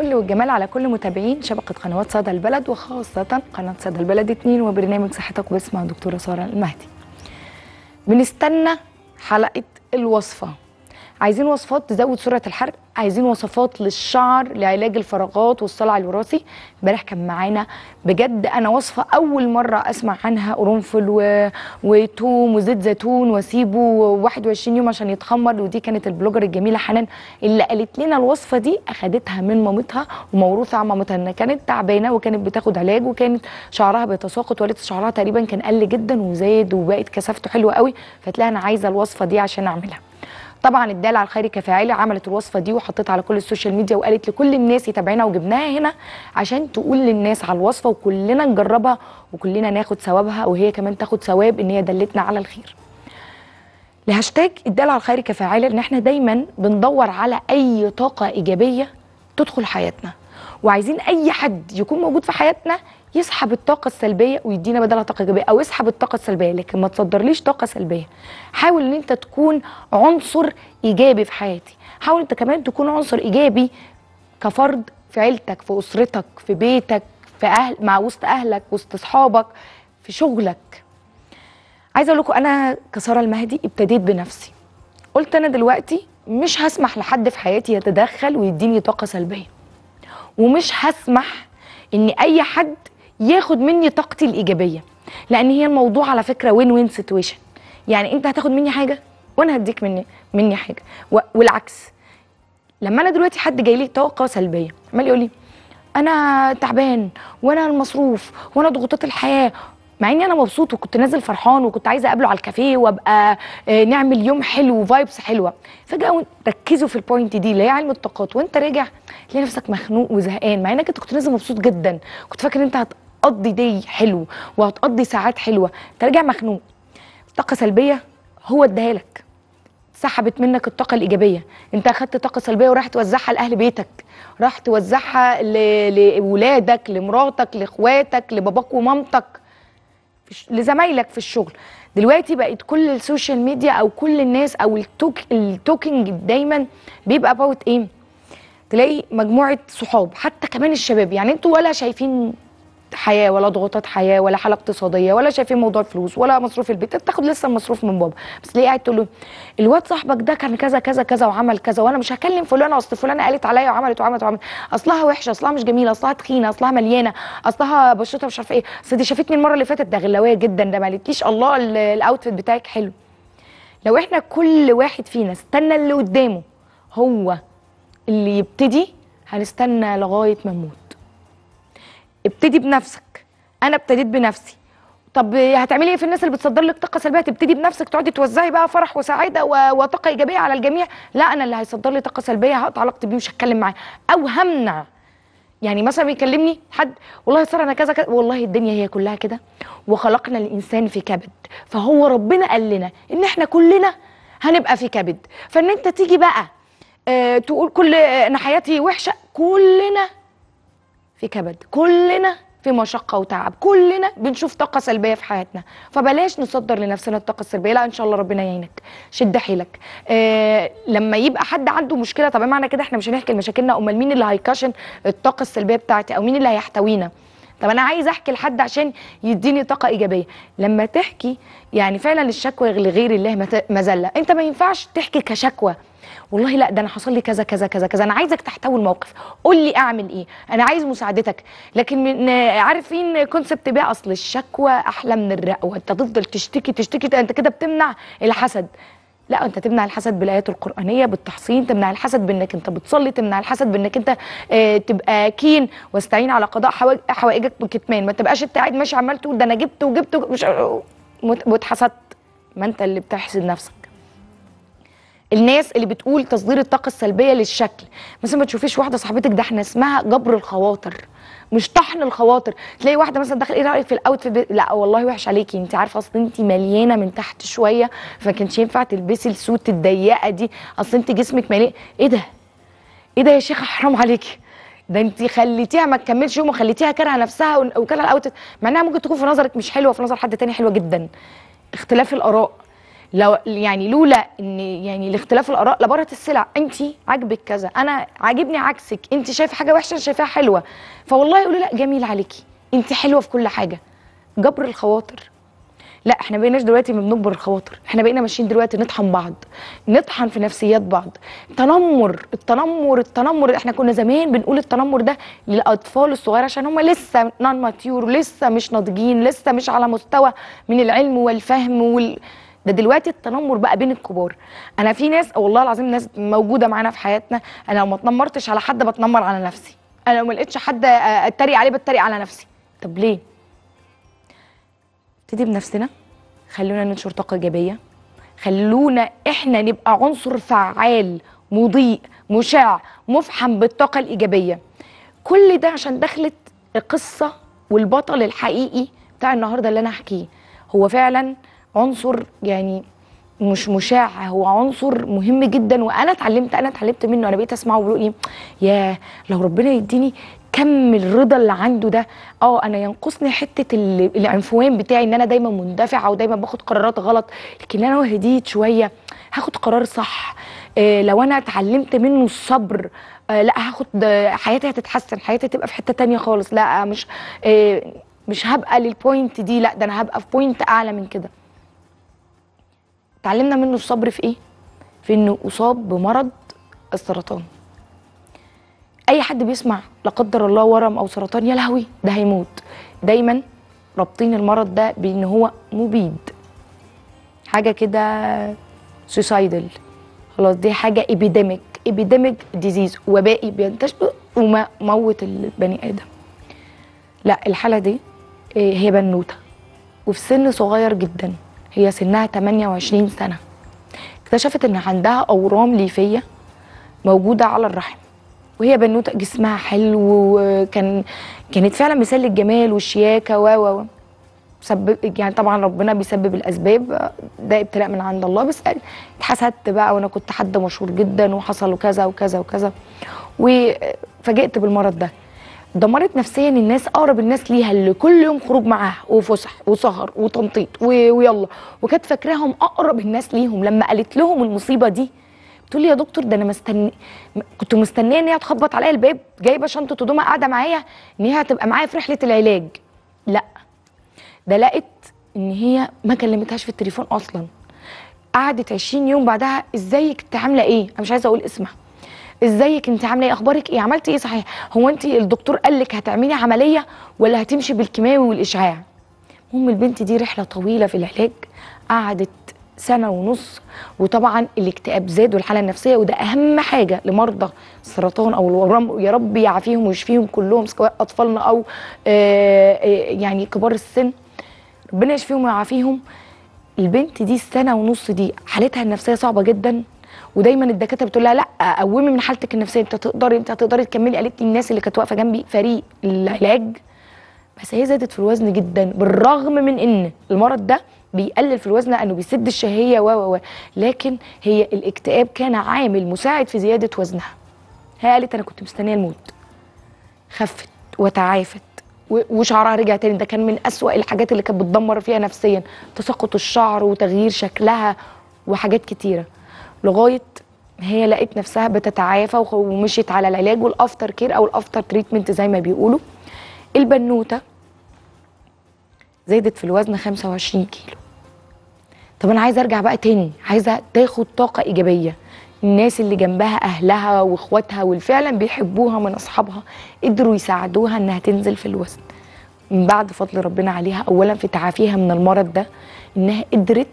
الفل والجمال على كل متابعين شبكة قنوات صدى البلد وخاصة قناة صدى البلد 2 وبرنامج صحتك باسم الدكتورة سارة المهدي بنستنى حلقة الوصفة عايزين وصفات تزود سرعه الحرق عايزين وصفات للشعر لعلاج الفراغات والصلع الوراثي امبارح كان معانا بجد انا وصفه اول مره اسمع عنها قرنفل و... وتوم وزيت زيتون واسيبه 21 يوم عشان يتخمر ودي كانت البلوجر الجميله حنان اللي قالت لنا الوصفه دي اخذتها من مامتها وموروثه عن مامتها انها كانت تعبانه وكانت بتاخد علاج وكانت شعرها بيتساقط ولد شعرها تقريبا كان قل جدا وزاد وبقت كثافته حلوه قوي فتلاقي انا عايزه الوصفه دي عشان اعملها طبعا الدال على الخير كفاعله عملت الوصفه دي وحطيتها على كل السوشيال ميديا وقالت لكل الناس يتابعينا وجبناها هنا عشان تقول للناس على الوصفه وكلنا نجربها وكلنا ناخد ثوابها وهي كمان تاخد ثواب ان هي دلتنا على الخير الهاشتاج الدال على الخير كفاعله ان احنا دايما بندور على اي طاقه ايجابيه تدخل حياتنا وعايزين اي حد يكون موجود في حياتنا يسحب الطاقه السلبيه ويدينا بدلها طاقه ايجابيه او يسحب الطاقه السلبيه لكن ما تصدرليش طاقه سلبيه حاول ان انت تكون عنصر ايجابي في حياتي حاول انت كمان تكون عنصر ايجابي كفرد في عيلتك في اسرتك في بيتك في اهل مع وسط اهلك وسط اصحابك في شغلك عايزه اقول لكم انا كساره المهدي ابتديت بنفسي قلت انا دلوقتي مش هسمح لحد في حياتي يتدخل ويديني طاقه سلبيه ومش هسمح ان اي حد ياخد مني طاقتي الايجابيه لان هي الموضوع على فكره وين وين سيتويشن يعني انت هتاخد مني حاجه وانا هديك مني مني حاجه والعكس لما انا دلوقتي حد جاي لي طاقه سلبيه عمال يقول لي انا تعبان وانا المصروف وانا ضغوطات الحياه مع اني انا مبسوط وكنت نازل فرحان وكنت عايزه اقابله على الكافيه وابقى آه، نعمل يوم حلو وفايبس حلوه فجاه ركزوا في البوينت دي اللي هي علم الطاقات وانت راجع تلاقي نفسك مخنوق وزهقان مع انك انت كنت نازل مبسوط جدا كنت فاكر انت هت... هتقضي دي حلو وهتقضي ساعات حلوه ترجع مخنوق طاقه سلبيه هو اداها لك سحبت منك الطاقه الايجابيه انت اخدت طاقه سلبيه وراح توزعها لاهل بيتك راح توزعها لولادك لمراتك لاخواتك لباباك ومامتك لزمايلك في الشغل دلوقتي بقت كل السوشيال ميديا او كل الناس او التوك التوكينج دايما بيبقى باوت ايه تلاقي مجموعه صحاب حتى كمان الشباب يعني انتوا ولا شايفين حياه ولا ضغوطات حياه ولا حاله اقتصاديه ولا شايفين موضوع الفلوس ولا مصروف البيت انت تاخد لسه المصروف من بابا بس ليه قاعد تقول له الواد صاحبك ده كان كذا كذا كذا وعمل كذا وانا مش هكلم فلانه اصل فلانه قالت عليا وعملت وعملت وعملت اصلها وحشه اصلها مش جميله اصلها تخينه اصلها مليانه اصلها بشرتها مش عارفه ايه اصل دي شافتني المره اللي فاتت ده غلاويه جدا ده ما قالتليش الله الاوتفيت بتاعك حلو لو احنا كل واحد فينا استنى اللي قدامه هو اللي يبتدي هنستنى لغايه ما نموت ابتدي بنفسك انا ابتديت بنفسي طب هتعملي ايه في الناس اللي بتصدر لك طاقه سلبيه تبتدي بنفسك تقعدي توزعي بقى فرح وسعاده وطاقه ايجابيه على الجميع لا انا اللي هيصدر لي طاقه سلبيه هقطع علاقتي بيه مش هتكلم معاه او همنع يعني مثلا بيكلمني حد والله صار انا كذا كذا والله الدنيا هي كلها كده وخلقنا الانسان في كبد فهو ربنا قال لنا ان احنا كلنا هنبقى في كبد فان انت تيجي بقى آه تقول كل آه، انا حياتي وحشه كلنا في كبد كلنا في مشقة وتعب كلنا بنشوف طاقة سلبية في حياتنا فبلاش نصدر لنفسنا الطاقة السلبية لا إن شاء الله ربنا يعينك شد حيلك آه لما يبقى حد عنده مشكلة طب معنى كده إحنا مش هنحكي مشاكلنا أمال مين اللي هيكشن الطاقة السلبية بتاعتي أو مين اللي هيحتوينا طب انا عايز احكي لحد عشان يديني طاقه ايجابيه لما تحكي يعني فعلا الشكوى لغير الله مذله انت ما ينفعش تحكي كشكوى والله لا ده انا حصل لي كذا كذا كذا كذا انا عايزك تحتوي الموقف قول لي اعمل ايه انا عايز مساعدتك لكن من عارفين كونسبت بقى اصل الشكوى احلى من الرقوه انت تفضل تشتكي تشتكي انت كده بتمنع الحسد لا انت تمنع الحسد بالايات القرانيه بالتحصين تمنع الحسد بانك انت بتصلي تمنع الحسد بانك انت اه تبقى كين واستعين على قضاء حوائجك بكتمان ما تبقاش انت قاعد ماشي عمال تقول ده انا جبت وجبت واتحسدت ما انت اللي بتحسد نفسك الناس اللي بتقول تصدير الطاقه السلبيه للشكل مثلا ما تشوفيش واحده صاحبتك ده احنا اسمها جبر الخواطر مش طحن الخواطر تلاقي واحده مثلا داخل ايه رايك في الاوتفيت لا والله وحش عليكي انت عارفه اصل انت مليانه من تحت شويه فما كانش ينفع تلبسي السوت الضيقه دي اصل انت جسمك مليان ايه ده ايه ده يا شيخه حرام عليكي ده انت خليتيها ما تكملش يوم وخليتيها كارهه نفسها وكارهه الاوتفيت مع انها ممكن تكون في نظرك مش حلوه في نظر حد تاني حلوه جدا اختلاف الاراء لو يعني لولا ان يعني الاختلاف الاراء لبره السلع انت عاجبك كذا انا عاجبني عكسك انت شايفه حاجه وحشه انا شايفاها حلوه فوالله يقولوا لا جميل عليكي انت حلوه في كل حاجه جبر الخواطر لا احنا بقيناش دلوقتي بنجبر الخواطر احنا بقينا ماشيين دلوقتي نطحن بعض نطحن في نفسيات بعض تنمر التنمر التنمر احنا كنا زمان بنقول التنمر ده للاطفال الصغيره عشان هم لسه نون ماتيور لسه مش ناضجين لسه مش على مستوى من العلم والفهم وال ده دلوقتي التنمر بقى بين الكبار انا في ناس والله العظيم ناس موجوده معانا في حياتنا انا لو ما اتنمرتش على حد بتنمر على نفسي انا لو ما لقيتش حد آه، آه، اتريق عليه بتريق على نفسي طب ليه ابتدي بنفسنا خلونا ننشر طاقه ايجابيه خلونا احنا نبقى عنصر فعال مضيء مشع مفحم بالطاقه الايجابيه كل ده عشان دخلت القصه والبطل الحقيقي بتاع النهارده اللي انا هحكيه هو فعلا عنصر يعني مش مشاع هو عنصر مهم جدا وانا اتعلمت انا اتعلمت منه انا بقيت اسمعه بيقول ايه يا لو ربنا يديني كم الرضا اللي عنده ده اه انا ينقصني حته العنفوان بتاعي ان انا دايما مندفعه ودايما باخد قرارات غلط لكن لو هديت شويه هاخد قرار صح إيه لو انا اتعلمت منه الصبر إيه لا هاخد آه، حياتي هتتحسن حياتي هتبقى في حته تانية خالص لا مش إيه مش هبقى للبوينت دي لا ده انا هبقى في بوينت اعلى من كده اتعلمنا منه الصبر في ايه في انه اصاب بمرض السرطان اي حد بيسمع لا قدر الله ورم او سرطان يا لهوي ده هيموت دايما رابطين المرض ده بان هو مبيد حاجه كده سوسايدل خلاص دي حاجه ايبيديميك ايبيديميك ديزيز وبائي بينتشر وموت البني ادم لا الحاله دي آه، هي بنوته وفي سن صغير جدا هي سنها 28 سنة اكتشفت إن عندها أورام ليفية موجودة على الرحم وهي بنوتة جسمها حلو وكان كانت فعلا مثال للجمال والشياكة و و سبب يعني طبعا ربنا بيسبب الاسباب ده ابتلاء من عند الله بس اتحسدت بقى وانا كنت حد مشهور جدا وحصل وكذا وكذا وكذا وفاجئت بالمرض ده دمرت نفسيا الناس اقرب الناس ليها اللي كل يوم خروج معاها وفسح وسهر وتنطيط ويلا وكانت فاكراهم اقرب الناس ليهم لما قالت لهم المصيبه دي بتقول لي يا دكتور ده انا مستني كنت مستنيه ان هي تخبط عليا الباب جايبه شنطه هدومها قاعده معايا ان هي هتبقى معايا في رحله العلاج لا ده لقت ان هي ما كلمتهاش في التليفون اصلا قعدت 20 يوم بعدها ازيك انت عامله ايه انا مش عايزه اقول اسمها ازيك انت عامله ايه اخبارك ايه عملتي ايه صحيح هو انت الدكتور قال لك هتعملي عمليه ولا هتمشي بالكيماوي والاشعاع المهم البنت دي رحله طويله في العلاج قعدت سنه ونص وطبعا الاكتئاب زاد والحاله النفسيه وده اهم حاجه لمرضى السرطان او الورم يا رب يعافيهم ويشفيهم كلهم سواء اطفالنا او آه، آه، يعني كبار السن ربنا يشفيهم ويعافيهم البنت دي السنه ونص دي حالتها النفسيه صعبه جدا ودايما الدكاتره بتقول لها لا قومي من حالتك النفسيه انت تقدري انت هتقدري تكملي قالت لي الناس اللي كانت واقفه جنبي فريق العلاج بس هي زادت في الوزن جدا بالرغم من ان المرض ده بيقلل في الوزن لانه بيسد الشهيه و و لكن هي الاكتئاب كان عامل مساعد في زياده وزنها هي قالت انا كنت مستنيه الموت خفت وتعافت وشعرها رجع تاني ده كان من أسوأ الحاجات اللي كانت بتدمر فيها نفسيا تساقط الشعر وتغيير شكلها وحاجات كتيره لغايه هي لقت نفسها بتتعافى ومشيت على العلاج والافتر كير او الافتر تريتمنت زي ما بيقولوا البنوته زادت في الوزن 25 كيلو طب انا عايزه ارجع بقى تاني عايزه تاخد طاقه ايجابيه الناس اللي جنبها اهلها واخواتها واللي فعلا بيحبوها من اصحابها قدروا يساعدوها انها تنزل في الوزن من بعد فضل ربنا عليها اولا في تعافيها من المرض ده انها قدرت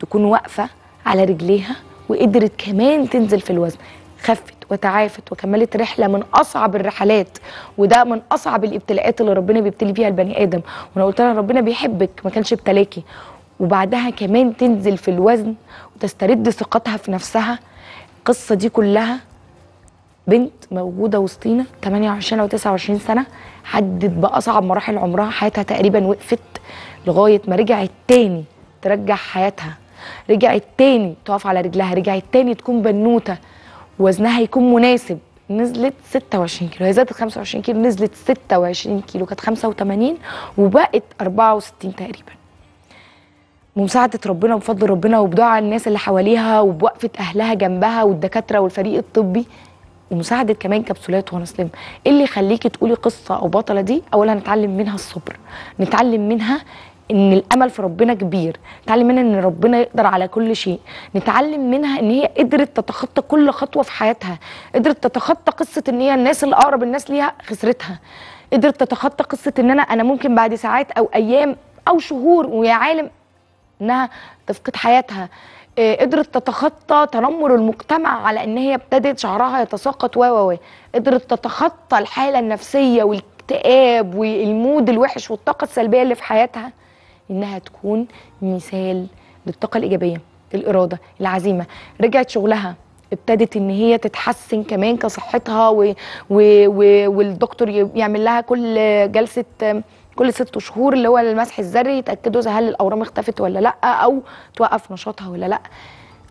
تكون واقفه على رجليها وقدرت كمان تنزل في الوزن خفت وتعافت وكملت رحله من اصعب الرحلات وده من اصعب الابتلاءات اللي ربنا بيبتلي فيها البني ادم وانا قلت لها ربنا بيحبك ما كانش ابتلاكي وبعدها كمان تنزل في الوزن وتسترد ثقتها في نفسها القصه دي كلها بنت موجوده وسطينا 28 او 29 سنه حدت باصعب مراحل عمرها حياتها تقريبا وقفت لغايه ما رجعت تاني ترجع حياتها رجعت تاني تقف على رجلها رجعت تاني تكون بنوته وزنها يكون مناسب نزلت 26 كيلو هي زادت 25 كيلو نزلت 26 كيلو كانت 85 وبقت 64 تقريبا بمساعدة ربنا وبفضل ربنا وبدعاء الناس اللي حواليها وبوقفة أهلها جنبها والدكاترة والفريق الطبي ومساعدة كمان كبسولات وأنا سليم إيه اللي يخليكي تقولي قصة أو بطلة دي أولا نتعلم منها الصبر نتعلم منها ان الامل في ربنا كبير نتعلم منها ان ربنا يقدر على كل شيء نتعلم منها ان هي قدرت تتخطى كل خطوه في حياتها قدرت تتخطى قصه ان هي الناس اللي اقرب الناس ليها خسرتها قدرت تتخطى قصه ان انا انا ممكن بعد ساعات او ايام او شهور ويا عالم انها تفقد حياتها آه، قدرت تتخطى تنمر المجتمع على ان هي ابتدت شعرها يتساقط و و قدرت تتخطى الحاله النفسيه والاكتئاب والمود الوحش والطاقه السلبيه اللي في حياتها انها تكون مثال للطاقه الايجابيه الاراده العزيمه رجعت شغلها ابتدت ان هي تتحسن كمان كصحتها و... و... و... والدكتور يعمل لها كل جلسه كل ست شهور اللي هو المسح الذري يتاكدوا اذا هل الاورام اختفت ولا لا او توقف نشاطها ولا لا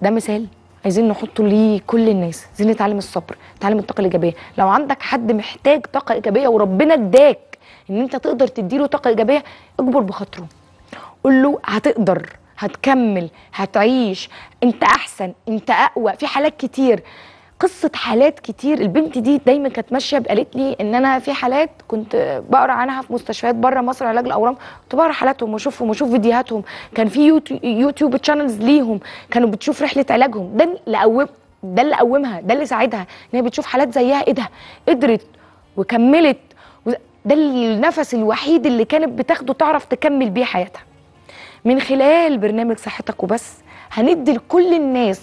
ده مثال عايزين نحطه لكل الناس عايزين نتعلم الصبر نتعلم الطاقه الايجابيه لو عندك حد محتاج طاقه ايجابيه وربنا اداك ان انت تقدر تديله طاقه ايجابيه اجبر بخاطره قول له هتقدر هتكمل هتعيش انت احسن انت اقوى في حالات كتير قصه حالات كتير البنت دي دايما كانت ماشيه قالت لي ان انا في حالات كنت بقرا عنها في مستشفيات بره مصر علاج الاورام كنت بقرا حالاتهم واشوفهم واشوف فيديوهاتهم كان في يوتيوب, يوتيوب تشانلز ليهم كانوا بتشوف رحله علاجهم ده اللي قوم ده اللي قومها ده اللي ساعدها ان هي بتشوف حالات زيها ايه ده قدرت وكملت ده النفس الوحيد اللي كانت بتاخده تعرف تكمل بيه حياتها من خلال برنامج صحتك وبس هندي لكل الناس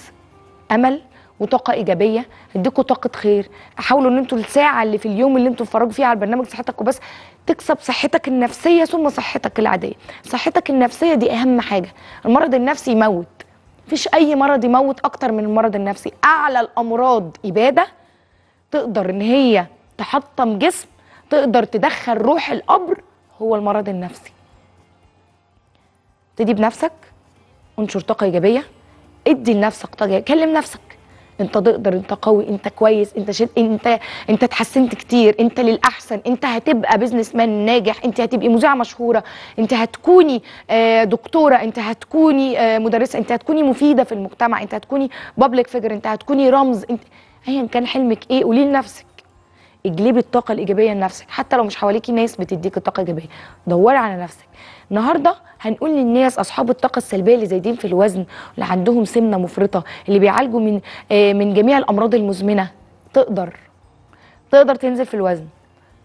امل وطاقه ايجابيه هديكوا طاقه خير حاولوا ان انتوا الساعه اللي في اليوم اللي انتوا بتتفرجوا فيها على برنامج صحتك وبس تكسب صحتك النفسيه ثم صحتك العاديه صحتك النفسيه دي اهم حاجه المرض النفسي يموت مفيش اي مرض يموت اكتر من المرض النفسي اعلى الامراض اباده تقدر ان هي تحطم جسم تقدر تدخل روح القبر هو المرض النفسي ابتدي بنفسك انشر طاقه ايجابيه ادي لنفسك طاقه كلم نفسك انت تقدر انت قوي انت كويس انت شد انت انت اتحسنت كتير انت للاحسن انت هتبقى بزنس مان ناجح انت هتبقي مذيعه مشهوره انت هتكوني آه، دكتوره انت هتكوني آه، مدرسه انت هتكوني مفيده في المجتمع انت هتكوني بابليك فيجر انت هتكوني رمز انت ايا كان حلمك ايه قولي لنفسك اجلبي الطاقه الايجابيه لنفسك حتى لو مش حواليكي ناس بتديك الطاقه الايجابيه دوري على نفسك النهارده هنقول للناس اصحاب الطاقه السلبيه اللي زايدين في الوزن اللي عندهم سمنه مفرطه اللي بيعالجوا من آه، من جميع الامراض المزمنه تقدر تقدر تنزل في الوزن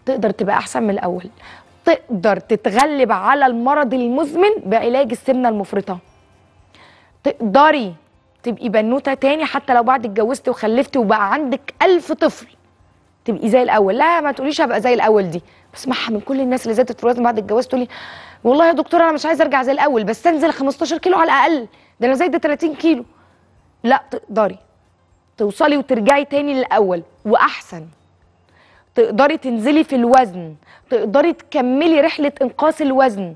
تقدر تبقى احسن من الاول تقدر تتغلب على المرض المزمن بعلاج السمنه المفرطه تقدري تبقي بنوته تاني حتى لو بعد اتجوزتي وخلفتي وبقى عندك ألف طفل تبقي زي الاول لا ما تقوليش هبقى زي الاول دي بسمعها من كل الناس اللي زادت في الوزن بعد الجواز تقولي والله يا دكتور انا مش عايز ارجع زي الاول بس انزل 15 كيلو على الاقل ده انا زايده 30 كيلو لا تقدري توصلي وترجعي تاني للاول واحسن تقدري تنزلي في الوزن تقدري تكملي رحله انقاص الوزن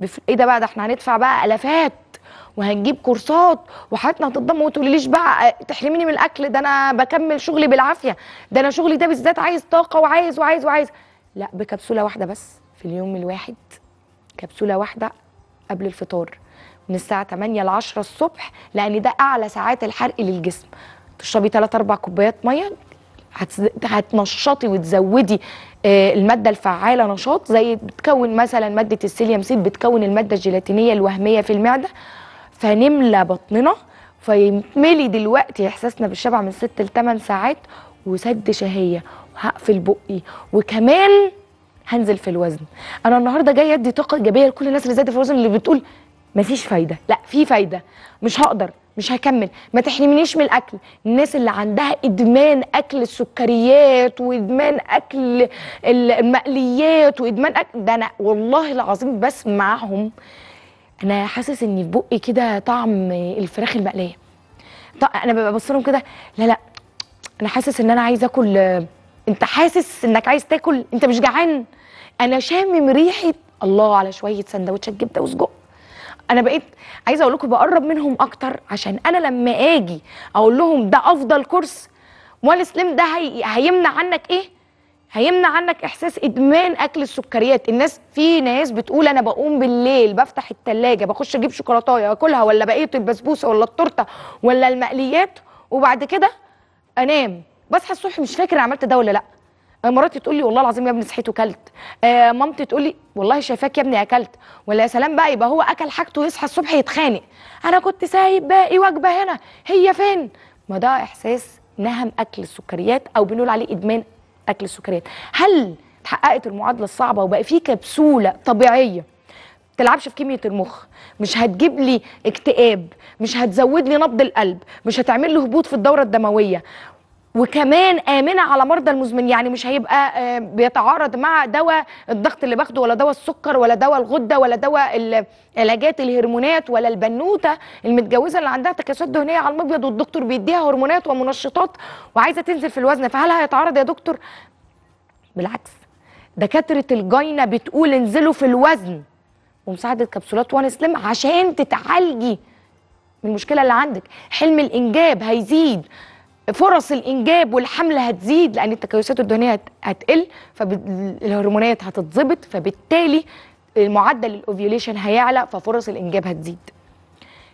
بف... ايه ده بقى ده احنا هندفع بقى الافات وهنجيب كورسات وحياتنا هتتضم وما تقوليليش بقى آه، تحرميني من الاكل ده انا بكمل شغلي بالعافيه ده انا شغلي ده بالذات عايز طاقه وعايز وعايز وعايز لا بكبسوله واحده بس في اليوم الواحد كبسوله واحده قبل الفطار من الساعه 8 ل 10 الصبح لان ده اعلى ساعات الحرق للجسم تشربي 3 4 كوبايات ميه هتنشطي وتزودي آه، الماده الفعاله نشاط زي بتكون مثلا ماده السيليوم سيد بتكون الماده الجيلاتينيه الوهميه في المعده فنملى بطننا فيملي دلوقتي احساسنا بالشبع من 6 ل 8 ساعات وسد شهيه وهقفل بقي وكمان هنزل في الوزن انا النهارده جايه ادي طاقه ايجابيه لكل الناس اللي زادت في الوزن اللي بتقول مفيش فايده لا في فايده مش هقدر مش هكمل ما تحرمنيش من الاكل الناس اللي عندها ادمان اكل السكريات وادمان اكل المقليات وادمان أكل ده انا والله العظيم بسمعهم انا حاسس ان في بقي كده طعم الفراخ المقليه انا ببقى ببص لهم كده لا لا انا حاسس ان انا عايزه اكل انت حاسس انك عايز تاكل انت مش جعان انا شامم ريحه الله على شويه سندوتشات جبده وسجق انا بقيت عايزه اقول لكم بقرب منهم اكتر عشان انا لما اجي اقول لهم ده افضل كورس ولا سليم ده هي... هيمنع عنك ايه هيمنع عنك احساس ادمان اكل السكريات الناس في ناس بتقول انا بقوم بالليل بفتح التلاجة بخش اجيب شوكولاتايه واكلها ولا بقيه البسبوسه ولا التورته ولا المقليات وبعد كده انام بصحى الصبح مش فاكر عملت ده ولا لا آه، مراتي تقول لي والله العظيم يا ابني صحيت وكلت آه مامتي تقول لي والله شايفاك يا ابني اكلت ولا يا سلام بقى يبقى هو اكل حاجته ويصحى الصبح يتخانق انا كنت سايب باقي وجبه هنا هي فين ما ده احساس نهم اكل السكريات او بنقول عليه ادمان اكل السكريات هل اتحققت المعادله الصعبه وبقى في كبسوله طبيعيه تلعبش في كميه المخ مش هتجيب لي اكتئاب مش هتزود لي نبض القلب مش هتعمل لي هبوط في الدوره الدمويه وكمان امنه على مرضى المزمن يعني مش هيبقى آه، بيتعارض مع دواء الضغط اللي باخده ولا دواء السكر ولا دواء الغده ولا دواء علاجات الهرمونات ولا البنوته المتجوزه اللي عندها تكاسات دهنيه على المبيض والدكتور بيديها هرمونات ومنشطات وعايزه تنزل في الوزن فهل هيتعارض يا دكتور بالعكس دكاتره الجاينه بتقول انزلوا في الوزن ومساعده كبسولات وان سليم عشان تتعالجي من المشكله اللي عندك حلم الانجاب هيزيد فرص الانجاب والحمل هتزيد لان التكيسات الدهنيه هتقل فالهرمونات هتتظبط فبالتالي معدل الاوفيوليشن هيعلى ففرص الانجاب هتزيد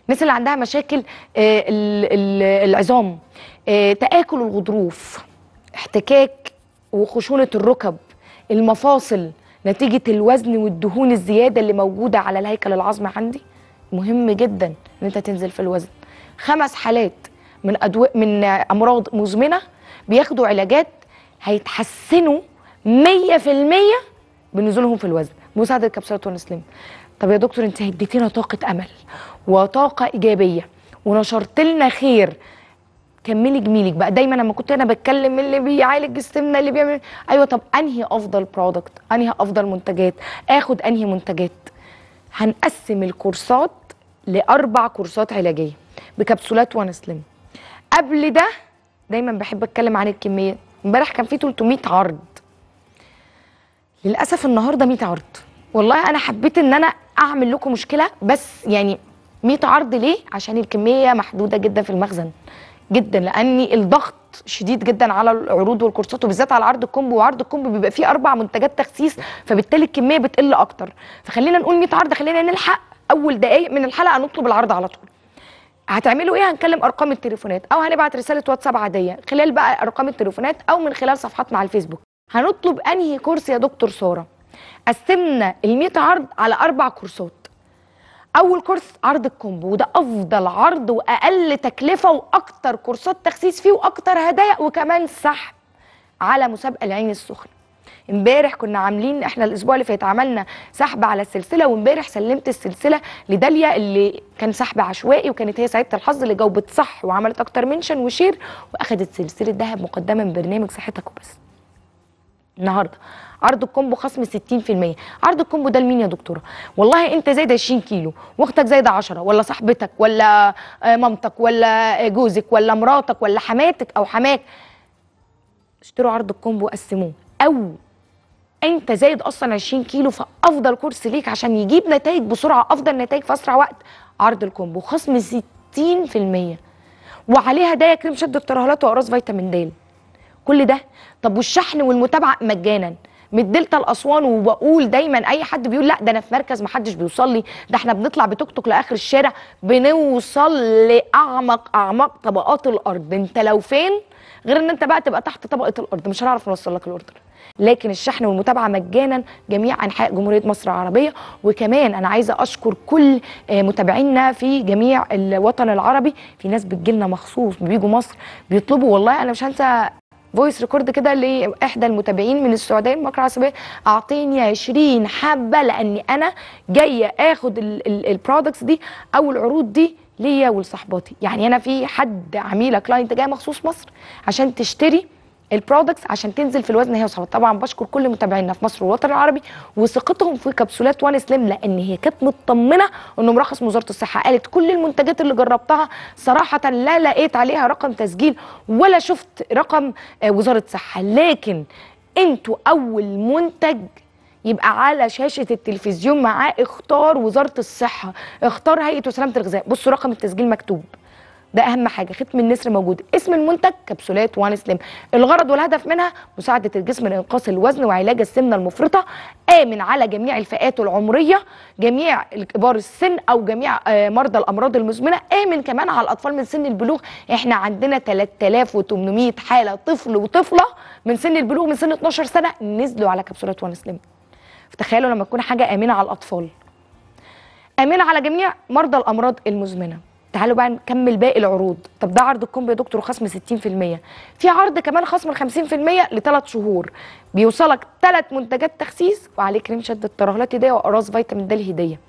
الناس اللي عندها مشاكل آه، العظام آه، تآكل الغضروف احتكاك وخشونة الركب المفاصل نتيجة الوزن والدهون الزيادة اللي موجودة على الهيكل العظمي عندي مهم جدا ان انت تنزل في الوزن خمس حالات من أدو... من امراض مزمنه بياخدوا علاجات هيتحسنوا 100% بنزولهم في الوزن بمساعده كبسولات ونسلم طب يا دكتور انت اديتينا طاقه امل وطاقه ايجابيه ونشرت لنا خير كملي جميلك بقى دايما لما كنت انا بتكلم اللي بيعالج السمنه اللي بيعمل ايوه طب انهي افضل برودكت انهي افضل منتجات اخد انهي منتجات هنقسم الكورسات لاربع كورسات علاجيه بكبسولات وانسلم قبل ده دايما بحب اتكلم عن الكميه امبارح كان في 300 عرض للاسف النهارده 100 عرض والله انا حبيت ان انا اعمل لكم مشكله بس يعني 100 عرض ليه عشان الكميه محدوده جدا في المخزن جدا لاني الضغط شديد جدا على العروض والكورسات وبالذات على عرض الكومبو وعرض الكومبو بيبقى فيه اربع منتجات تخسيس فبالتالي الكميه بتقل اكتر فخلينا نقول 100 عرض خلينا نلحق اول دقائق من الحلقه نطلب العرض على طول هتعملوا ايه هنكلم ارقام التليفونات او هنبعت رساله واتساب عاديه خلال بقى ارقام التليفونات او من خلال صفحاتنا على الفيسبوك هنطلب انهي كورس يا دكتور ساره قسمنا ال عرض على اربع كورسات اول كورس عرض الكومبو وده افضل عرض واقل تكلفه واكتر كورسات تخسيس فيه واكتر هدايا وكمان سحب على مسابقه العين السخنه امبارح كنا عاملين احنا الاسبوع اللي فات عملنا سحب على السلسله وامبارح سلمت السلسله لداليا اللي كان سحب عشوائي وكانت هي سعيده الحظ اللي جاوبت صح وعملت اكتر منشن وشير واخدت سلسله ذهب مقدمه من برنامج صحتك وبس النهارده عرض الكومبو خصم 60% عرض الكومبو ده لمين يا دكتوره والله انت زايد 20 كيلو واختك زايده 10 ولا صاحبتك ولا مامتك ولا جوزك ولا مراتك ولا حماتك او حماك اشتروا عرض الكومبو قسموه او انت زايد اصلا 20 كيلو فافضل كورس ليك عشان يجيب نتائج بسرعه افضل نتائج في اسرع وقت عرض الكومبو خصم 60% وعليها هدايا كريم شد الترهلات واقراص فيتامين د كل ده طب والشحن والمتابعه مجانا من الدلتا لاسوان وبقول دايما اي حد بيقول لا ده انا في مركز ما حدش بيوصل لي ده احنا بنطلع بتوك توك لاخر الشارع بنوصل لاعمق اعماق طبقات الارض انت لو فين غير ان انت بقى تبقى تحت طبقه الارض مش هنعرف نوصل لك الاوردر لكن الشحن والمتابعه مجانا جميع انحاء جمهوريه مصر العربيه وكمان انا عايزه اشكر كل آه، متابعينا في جميع الوطن العربي في ناس بتجيلنا مخصوص بيجوا مصر بيطلبوا والله انا مش هنسى فويس ريكورد كده لاحدى المتابعين من السعوديه المملكه العربيه اعطيني 20 حبه لاني انا جايه اخد البرودكتس دي او العروض دي ليا ولصاحباتي يعني انا في حد عميله كلاينت جايه مخصوص مصر عشان تشتري البرودكتس عشان تنزل في الوزن هي وصلت طبعا بشكر كل متابعينا في مصر والوطن العربي وثقتهم في كبسولات وان سليم لان هي كانت مطمنه انه مرخص من وزاره الصحه قالت كل المنتجات اللي جربتها صراحه لا لقيت عليها رقم تسجيل ولا شفت رقم آه، وزاره صحه لكن انتوا اول منتج يبقى على شاشه التلفزيون معاه اختار وزاره الصحه اختار هيئه وسلامه الغذاء بصوا رقم التسجيل مكتوب ده اهم حاجه ختم النسر موجود اسم المنتج كبسولات وان سليم الغرض والهدف منها مساعده الجسم لانقاص الوزن وعلاج السمنه المفرطه امن على جميع الفئات العمريه جميع كبار السن او جميع آه، مرضى الامراض المزمنه امن كمان على الاطفال من سن البلوغ احنا عندنا 3800 حاله طفل وطفله من سن البلوغ من سن 12 سنه نزلوا على كبسولات وان سليم فتخيلوا لما تكون حاجه امنه على الاطفال امنه على جميع مرضى الامراض المزمنه تعالوا بقى نكمل باقي العروض طب ده عرض الكومبو يا دكتور خصم 60% في عرض كمان خصم 50% لثلاث شهور بيوصلك ثلاث منتجات تخسيس وعليه كريم شد الترهلات هديه وراس فيتامين د الهديه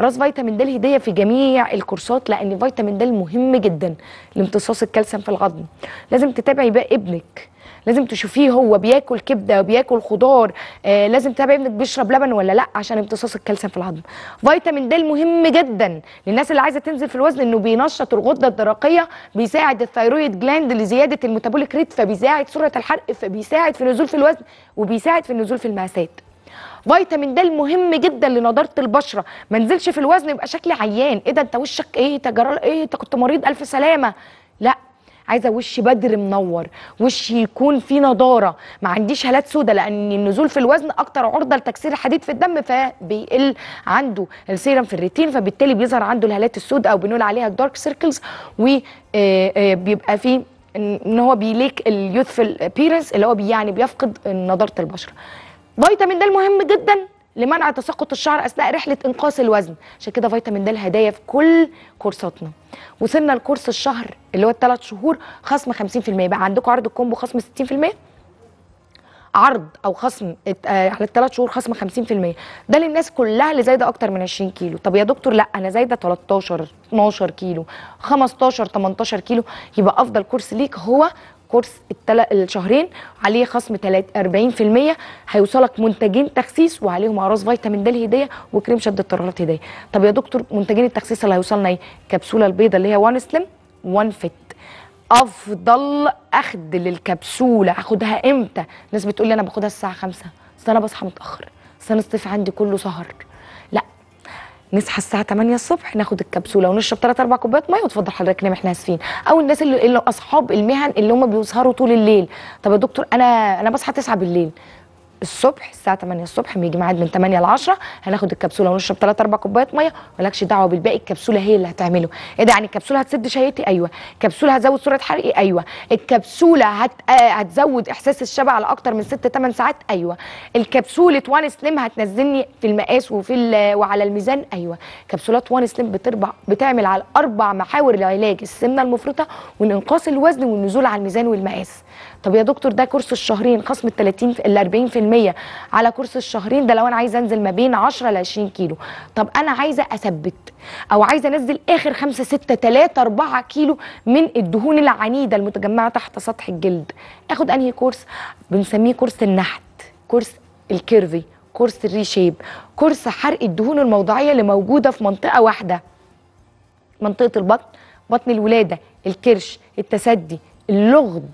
راس فيتامين د الهديه في جميع الكورسات لان فيتامين د مهم جدا لامتصاص الكالسيوم في العظم لازم تتابعي بقى ابنك لازم تشوفيه هو بياكل كبده وبياكل خضار آه لازم تتابعي ابنك بيشرب لبن ولا لا عشان امتصاص الكالسيوم في العظم فيتامين د مهم جدا للناس اللي عايزه تنزل في الوزن انه بينشط الغده الدرقيه بيساعد الثيرويد جلاند لزياده الميتابوليك ريت فبيساعد سرعه الحرق فبيساعد في النزول في الوزن وبيساعد في النزول في المقاسات فيتامين د مهم جدا لنضاره البشره ما نزلش في الوزن يبقى شكلي عيان ايه ده انت وشك ايه انت ايه انت كنت مريض الف سلامه لا عايزه وشي بدر منور وشي يكون فيه نضاره ما عنديش هالات سودا لان النزول في الوزن اكتر عرضه لتكسير الحديد في الدم فبيقل عنده السيرم في الريتين فبالتالي بيظهر عنده الهالات السوداء او بنقول عليها الدارك سيركلز وبيبقى فيه ان هو بيليك اليوثفل بيرنس اللي هو يعني بيفقد نضاره البشره فيتامين ده المهم جدا لمنع تساقط الشعر اثناء رحله انقاص الوزن عشان كده فيتامين د الهدايا في كل كورساتنا وصلنا لكورس الشهر اللي هو الثلاث شهور خصم 50% بقى عندكم عرض الكومبو خصم 60% عرض او خصم آه، على الثلاث شهور خصم 50% ده للناس كلها اللي زايده اكتر من 20 كيلو طب يا دكتور لا انا زايده 13 12 كيلو 15 18 كيلو يبقى افضل كورس ليك هو كورس التل... الشهرين عليه خصم 40% هيوصلك منتجين تخسيس وعليهم اعراض فيتامين د الهديه وكريم شد اضطرارات هديه طب يا دكتور منتجين التخسيس اللي هيوصلنا ايه كبسوله البيضه اللي هي وان سليم وان فيت افضل اخد للكبسوله هاخدها امتى الناس بتقول لي انا باخدها الساعه 5 بس انا بصحى متاخر بس انا الصيف عندي كله سهر نصحى الساعه 8 الصبح ناخد الكبسوله ونشرب 3 4 كوبايات ميه وتفضل حضرتك نام احنا اسفين او الناس اللي, اللي اصحاب المهن اللي هم بيسهروا طول الليل طب يا دكتور انا انا بصحى 9 بالليل الصبح الساعه 8 الصبح بيجي ميعاد من 8 ل 10 هناخد الكبسوله ونشرب 3 4 كوبايات ميه مالكش دعوه بالباقي الكبسوله هي اللي هتعمله ايه ده يعني الكبسوله هتسد شهيتي ايوه الكبسوله هتزود سرعه حرقي ايوه الكبسوله هت... آه، هتزود احساس الشبع اكتر من 6 8 ساعات ايوه الكبسوله وان سليم هتنزلني في المقاس وفي ال... وعلى الميزان ايوه كبسولات وان سليم بتربع بتعمل على اربع محاور لعلاج السمنه المفرطه وانقاص الوزن والنزول على الميزان والمقاس طب يا دكتور ده كورس الشهرين خصم ال 30 ال 40% على كورس الشهرين ده لو انا عايزه انزل ما بين 10 ل 20 كيلو طب انا عايزه اثبت او عايزه انزل اخر 5 6 3 4 كيلو من الدهون العنيده المتجمعه تحت سطح الجلد اخد انهي كورس بنسميه كورس النحت كورس الكيرفي كورس الريشيب كورس حرق الدهون الموضعيه اللي موجوده في منطقه واحده منطقه البطن بطن الولاده الكرش التسدي اللغد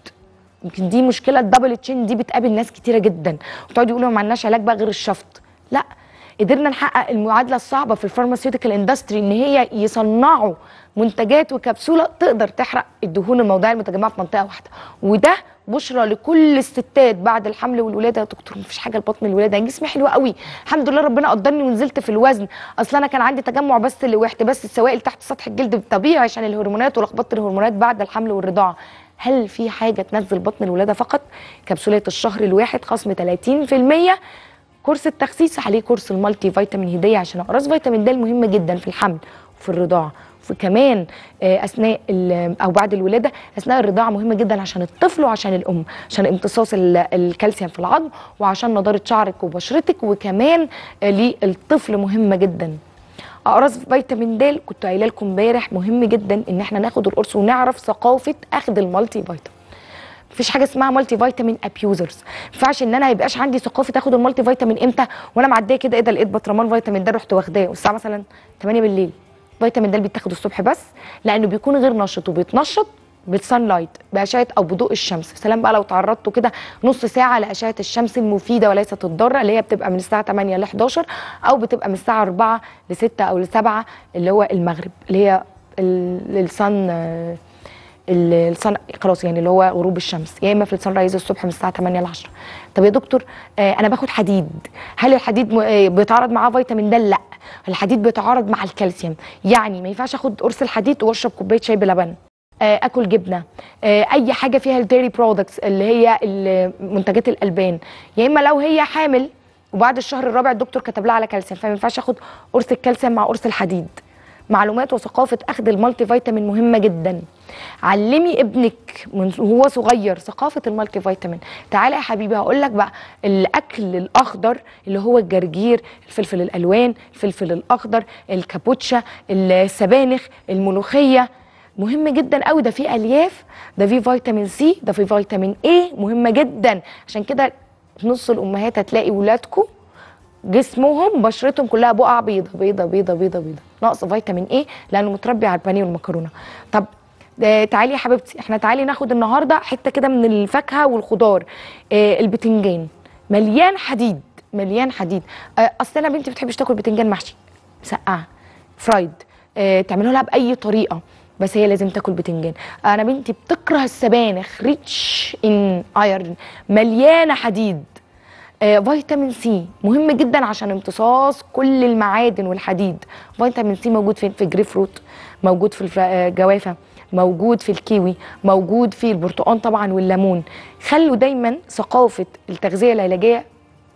يمكن دي مشكله الدبل تشين دي بتقابل ناس كتيره جدا وتقعد يقولوا ما عندناش علاج بقى غير الشفط لا قدرنا نحقق المعادله الصعبه في الفارماسيوتيكال اندستري ان هي يصنعوا منتجات وكبسوله تقدر تحرق الدهون الموضعيه المتجمعه في منطقه واحده وده بشرى لكل الستات بعد الحمل والولاده يا دكتور مفيش حاجه لبطن الولاده انا يعني جسمي حلو قوي الحمد لله ربنا قدرني ونزلت في الوزن اصل انا كان عندي تجمع بس اللي بس السوائل تحت سطح الجلد طبيعي عشان الهرمونات ولخبطه الهرمونات بعد الحمل والرضاعه هل في حاجه تنزل بطن الولاده فقط كبسولات الشهر الواحد خصم 30% كورس التخسيس عليه كورس المالتي فيتامين هديه عشان اقراص فيتامين د مهمه جدا في الحمل وفي الرضاعه وفي كمان آه، اثناء او بعد الولاده اثناء الرضاعه مهمه جدا عشان الطفل وعشان الام عشان امتصاص الكالسيوم في العظم وعشان نضاره شعرك وبشرتك وكمان آه، للطفل مهمه جدا اقراص فيتامين د كنت قايله لكم امبارح مهم جدا ان احنا ناخد القرص ونعرف ثقافه اخذ المالتي فيتامين مفيش حاجه اسمها مالتي فيتامين ابيوزرز ما ينفعش ان انا ما يبقاش عندي ثقافه اخد المالتي فيتامين امتى وانا معديه كده ايه ده لقيت بطرمان فيتامين ده رحت واخداه والساعه مثلا 8 بالليل فيتامين د بيتاخد الصبح بس لانه بيكون غير نشط وبيتنشط بالسان لايت باشعه او بضوء الشمس سلام بقى لو تعرضتوا كده نص ساعه لاشعه الشمس المفيده وليست الضاره اللي هي بتبقى من الساعه 8 ل 11 او بتبقى من الساعه 4 ل 6 او ل 7 اللي هو المغرب اللي هي السان الصن خلاص يعني اللي هو غروب الشمس يا اما في الصن رايز الصبح من الساعه 8 ل 10 طب يا دكتور آه انا باخد حديد هل الحديد م... آه بيتعارض معاه فيتامين د لا الحديد بيتعارض مع الكالسيوم يعني ما ينفعش اخد قرص الحديد واشرب كوبايه شاي بلبن آه، اكل جبنه آه، اي حاجه فيها الديري برودكتس اللي هي منتجات الالبان يا اما لو هي حامل وبعد الشهر الرابع الدكتور كتب لها على كالسيوم فما ينفعش اخد قرص الكالسيوم مع قرص الحديد معلومات وثقافه اخذ المالتي فيتامين مهمه جدا علمي ابنك من وهو صغير ثقافه المالتي فيتامين تعالى يا حبيبي هقول لك بقى الاكل الاخضر اللي هو الجرجير الفلفل الالوان الفلفل الاخضر الكابوتشا السبانخ الملوخيه مهم جدا قوي ده فيه الياف ده فيه فيتامين سي ده فيه فيتامين اي مهمه جدا عشان كده نص الامهات هتلاقي ولادكم جسمهم بشرتهم كلها بقع بيضه بيضه بيضه بيضه بيضه ناقص فيتامين ايه لانه متربي على البانيه والمكرونه طب آه، تعالي يا حبيبتي احنا تعالي ناخد النهارده حته كده من الفاكهه والخضار اه البتنجان مليان حديد مليان حديد اه اصل انا بنتي بتحبش تاكل بتنجان محشي مسقعه فرايد اه تعملوها لها باي طريقه بس هي لازم تاكل بتنجان انا بنتي بتكره السبانخ ريتش ان ايرن مليانه حديد آه، فيتامين سي مهم جدا عشان امتصاص كل المعادن والحديد فيتامين سي موجود فين في الجري فروت موجود في الجوافه آه، موجود في الكيوي موجود في البرتقال طبعا والليمون خلوا دايما ثقافه التغذيه العلاجيه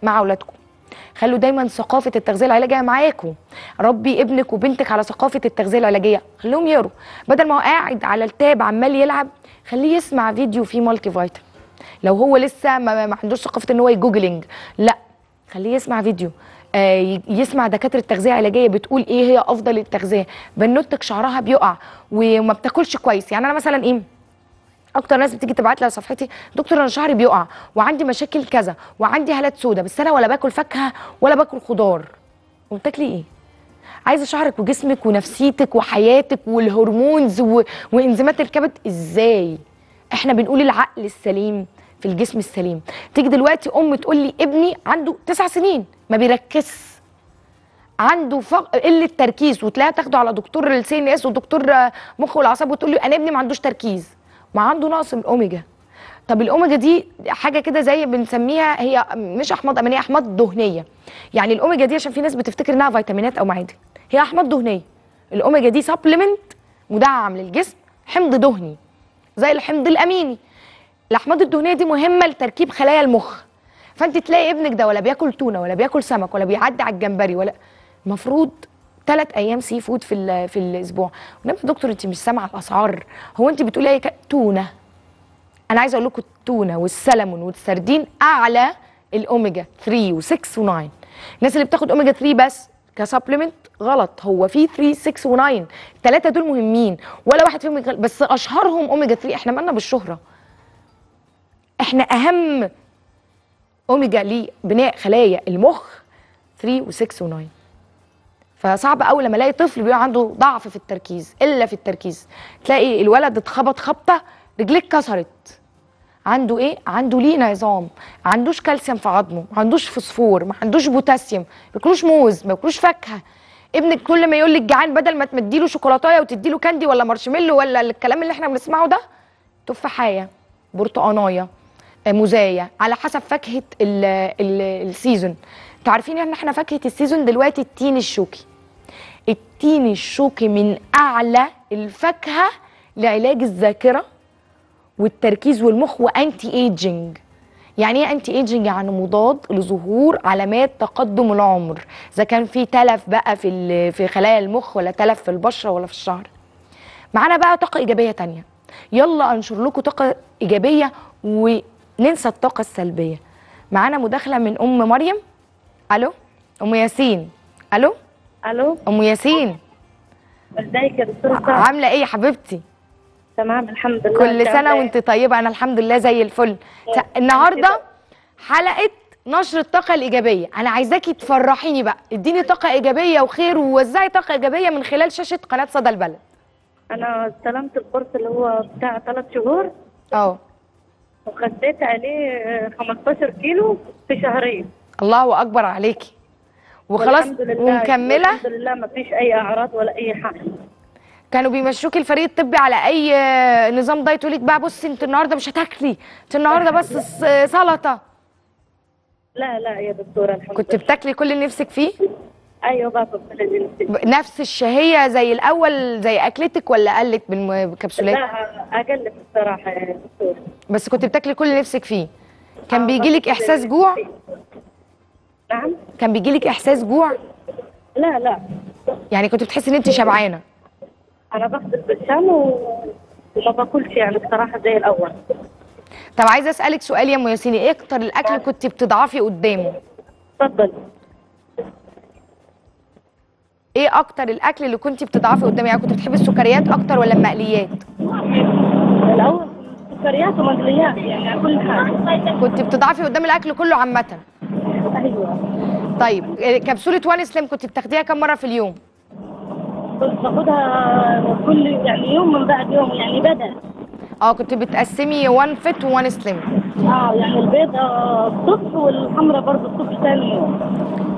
مع اولادكم خلوا دايما ثقافه التغذيه العلاجيه معاكم ربي ابنك وبنتك على ثقافه التغذيه العلاجيه خليهم يقروا بدل ما هو قاعد على التاب عمال يلعب خليه يسمع فيديو فيه مالتي فيتامين لو هو لسه ما, عندوش ثقافه ان هو يجوجلنج لا خليه يسمع فيديو آه، يسمع دكاتره التغذيه العلاجيه بتقول ايه هي افضل التغذيه بنوتك شعرها بيقع وما بتاكلش كويس يعني انا مثلا ايه اكتر ناس بتيجي تبعت لي على صفحتي دكتور انا شعري بيقع وعندي مشاكل كذا وعندي هالات سودا بس انا ولا باكل فاكهه ولا باكل خضار وبتاكلي ايه عايزه شعرك وجسمك ونفسيتك وحياتك والهرمونز و... وانزيمات الكبد ازاي احنا بنقول العقل السليم في الجسم السليم تيجي دلوقتي ام تقول لي ابني عنده تسع سنين ما بيركزش عنده فق... قله تركيز وتلاقيها تاخده على دكتور السي ان اس ودكتور مخ والاعصاب وتقول له انا ابني ما عندوش تركيز ما عنده نقص من الاوميجا طب الاوميجا دي حاجه كده زي بنسميها هي مش احماض امينيه احماض دهنيه يعني الاوميجا دي عشان في ناس بتفتكر انها فيتامينات او معادن هي احماض دهنيه الاوميجا دي سبلمنت مدعم للجسم حمض دهني زي الحمض الاميني الاحماض الدهنيه دي مهمه لتركيب خلايا المخ فانت تلاقي ابنك ده ولا بياكل تونه ولا بياكل سمك ولا بيعدي على الجمبري ولا المفروض ثلاث ايام سي فود في في الاسبوع ونبقى دكتور انت مش سامعه الاسعار هو انت بتقولي ايه تونه انا عايزه اقول لكم التونه والسلمون والسردين اعلى الاوميجا 3 و6 و9 الناس اللي بتاخد اوميجا 3 بس كسبلمنت غلط هو في 3 6 و9 الثلاثه دول مهمين ولا واحد فيهم يغل... بس اشهرهم اوميجا 3 احنا مالنا بالشهره احنا اهم اوميجا لبناء خلايا المخ 3 و6 و9 فصعب قوي لما الاقي طفل بيبقى عنده ضعف في التركيز الا في التركيز تلاقي الولد اتخبط خبطه رجليه اتكسرت عنده ايه عنده لينا عظام ما عندوش كالسيوم في عظمه ما عندوش فوسفور ما عندوش بوتاسيوم ما بياكلوش موز ما بياكلوش فاكهه ابنك كل ما يقول لك جعان بدل ما تمديله شوكولاتايه وتديله كاندي ولا مارشميلو ولا الكلام اللي احنا بنسمعه ده تفاحيه برتقانايه آه، موزايه على حسب فاكهه السيزون انتوا عارفين ان احنا فاكهه السيزون دلوقتي التين الشوكي التين الشوكي من اعلى الفاكهه لعلاج الذاكره والتركيز والمخ وانتي ايجنج يعني ايه انتي ايجنج يعني مضاد لظهور علامات تقدم العمر اذا كان في تلف بقى في في خلايا المخ ولا تلف في البشره ولا في الشعر معانا بقى طاقه ايجابيه تانية يلا انشر لكم طاقه ايجابيه وننسى الطاقه السلبيه معانا مداخله من ام مريم الو ام ياسين الو الو ام ياسين ازيك يا دكتوره أه، عامله ايه يا حبيبتي تمام الحمد لله كل سنه وانت إيه؟ طيبه انا الحمد لله زي الفل النهارده حلقه نشر الطاقة الإيجابية، أنا عايزاكي تفرحيني بقى، اديني طاقة إيجابية وخير ووزعي طاقة إيجابية من خلال شاشة قناة صدى البلد. أنا استلمت الكورس اللي هو بتاع ثلاث شهور. أه. وخسيت عليه 15 كيلو في شهرين. الله أكبر عليكي. وخلاص ومكمله الحمد لله ما فيش اي اعراض ولا اي حاجه كانوا بيمشوكي الفريق الطبي على اي آه، نظام دايت وليك بقى بصي انت النهارده مش هتاكلي انت النهارده بس آه، سلطه لا لا يا دكتوره الحمد لله كنت بتاكلي كل اللي نفسك فيه ايوه بقى نفس الشهيه زي الاول زي اكلتك ولا قلت بالكبسولات لا اقل بصراحه يا دكتوره بس كنت بتاكلي كل اللي نفسك فيه كان آه، بيجي لك احساس جوع نعم كان بيجي لك احساس جوع لا لا يعني كنت بتحسي ان انت شبعانه انا باخد البسام وما باكلش يعني بصراحه زي الاول طب عايزه اسالك سؤال يا ام ياسين ايه اكتر الاكل كنت بتضعفي قدامه اتفضل ايه اكتر الاكل اللي كنت بتضعفي قدامي يعني كنت بتحبي السكريات اكتر ولا المقليات الاول سكريات ومقليات يعني كل حاجه كنت بتضعفي قدام الاكل كله عامه ايوه طيب كبسوله وان سليم كنت بتاخديها كم مره في اليوم؟ كنت باخدها كل يعني يوم من بعد يوم يعني بدل اه كنت بتقسمي وان فيت وان سليم اه يعني البيضة آه، الصبح والحمرة برضه الصبح ثاني يوم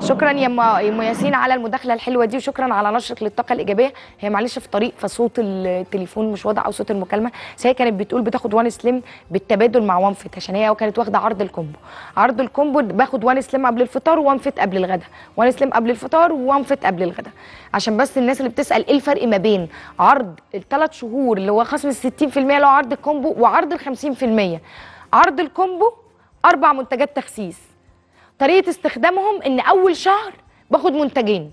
شكرا يا ام ياسين على المداخله الحلوه دي وشكرا على نشرك للطاقه الايجابيه هي معلش في طريق فصوت التليفون مش واضح او صوت المكالمه بس هي كانت بتقول بتاخد وان سليم بالتبادل مع وان فيت عشان هي كانت واخده عرض الكومبو عرض الكومبو باخد وان سليم قبل الفطار وان فيت قبل الغداء وان سليم قبل الفطار وان فيت قبل الغداء عشان بس الناس اللي بتسال ايه الفرق ما بين عرض الثلاث شهور اللي هو خصم ال 60% اللي هو عرض الكومبو وعرض ال 50% عرض الكومبو اربع منتجات تخسيس طريقه استخدامهم ان اول شهر باخد منتجين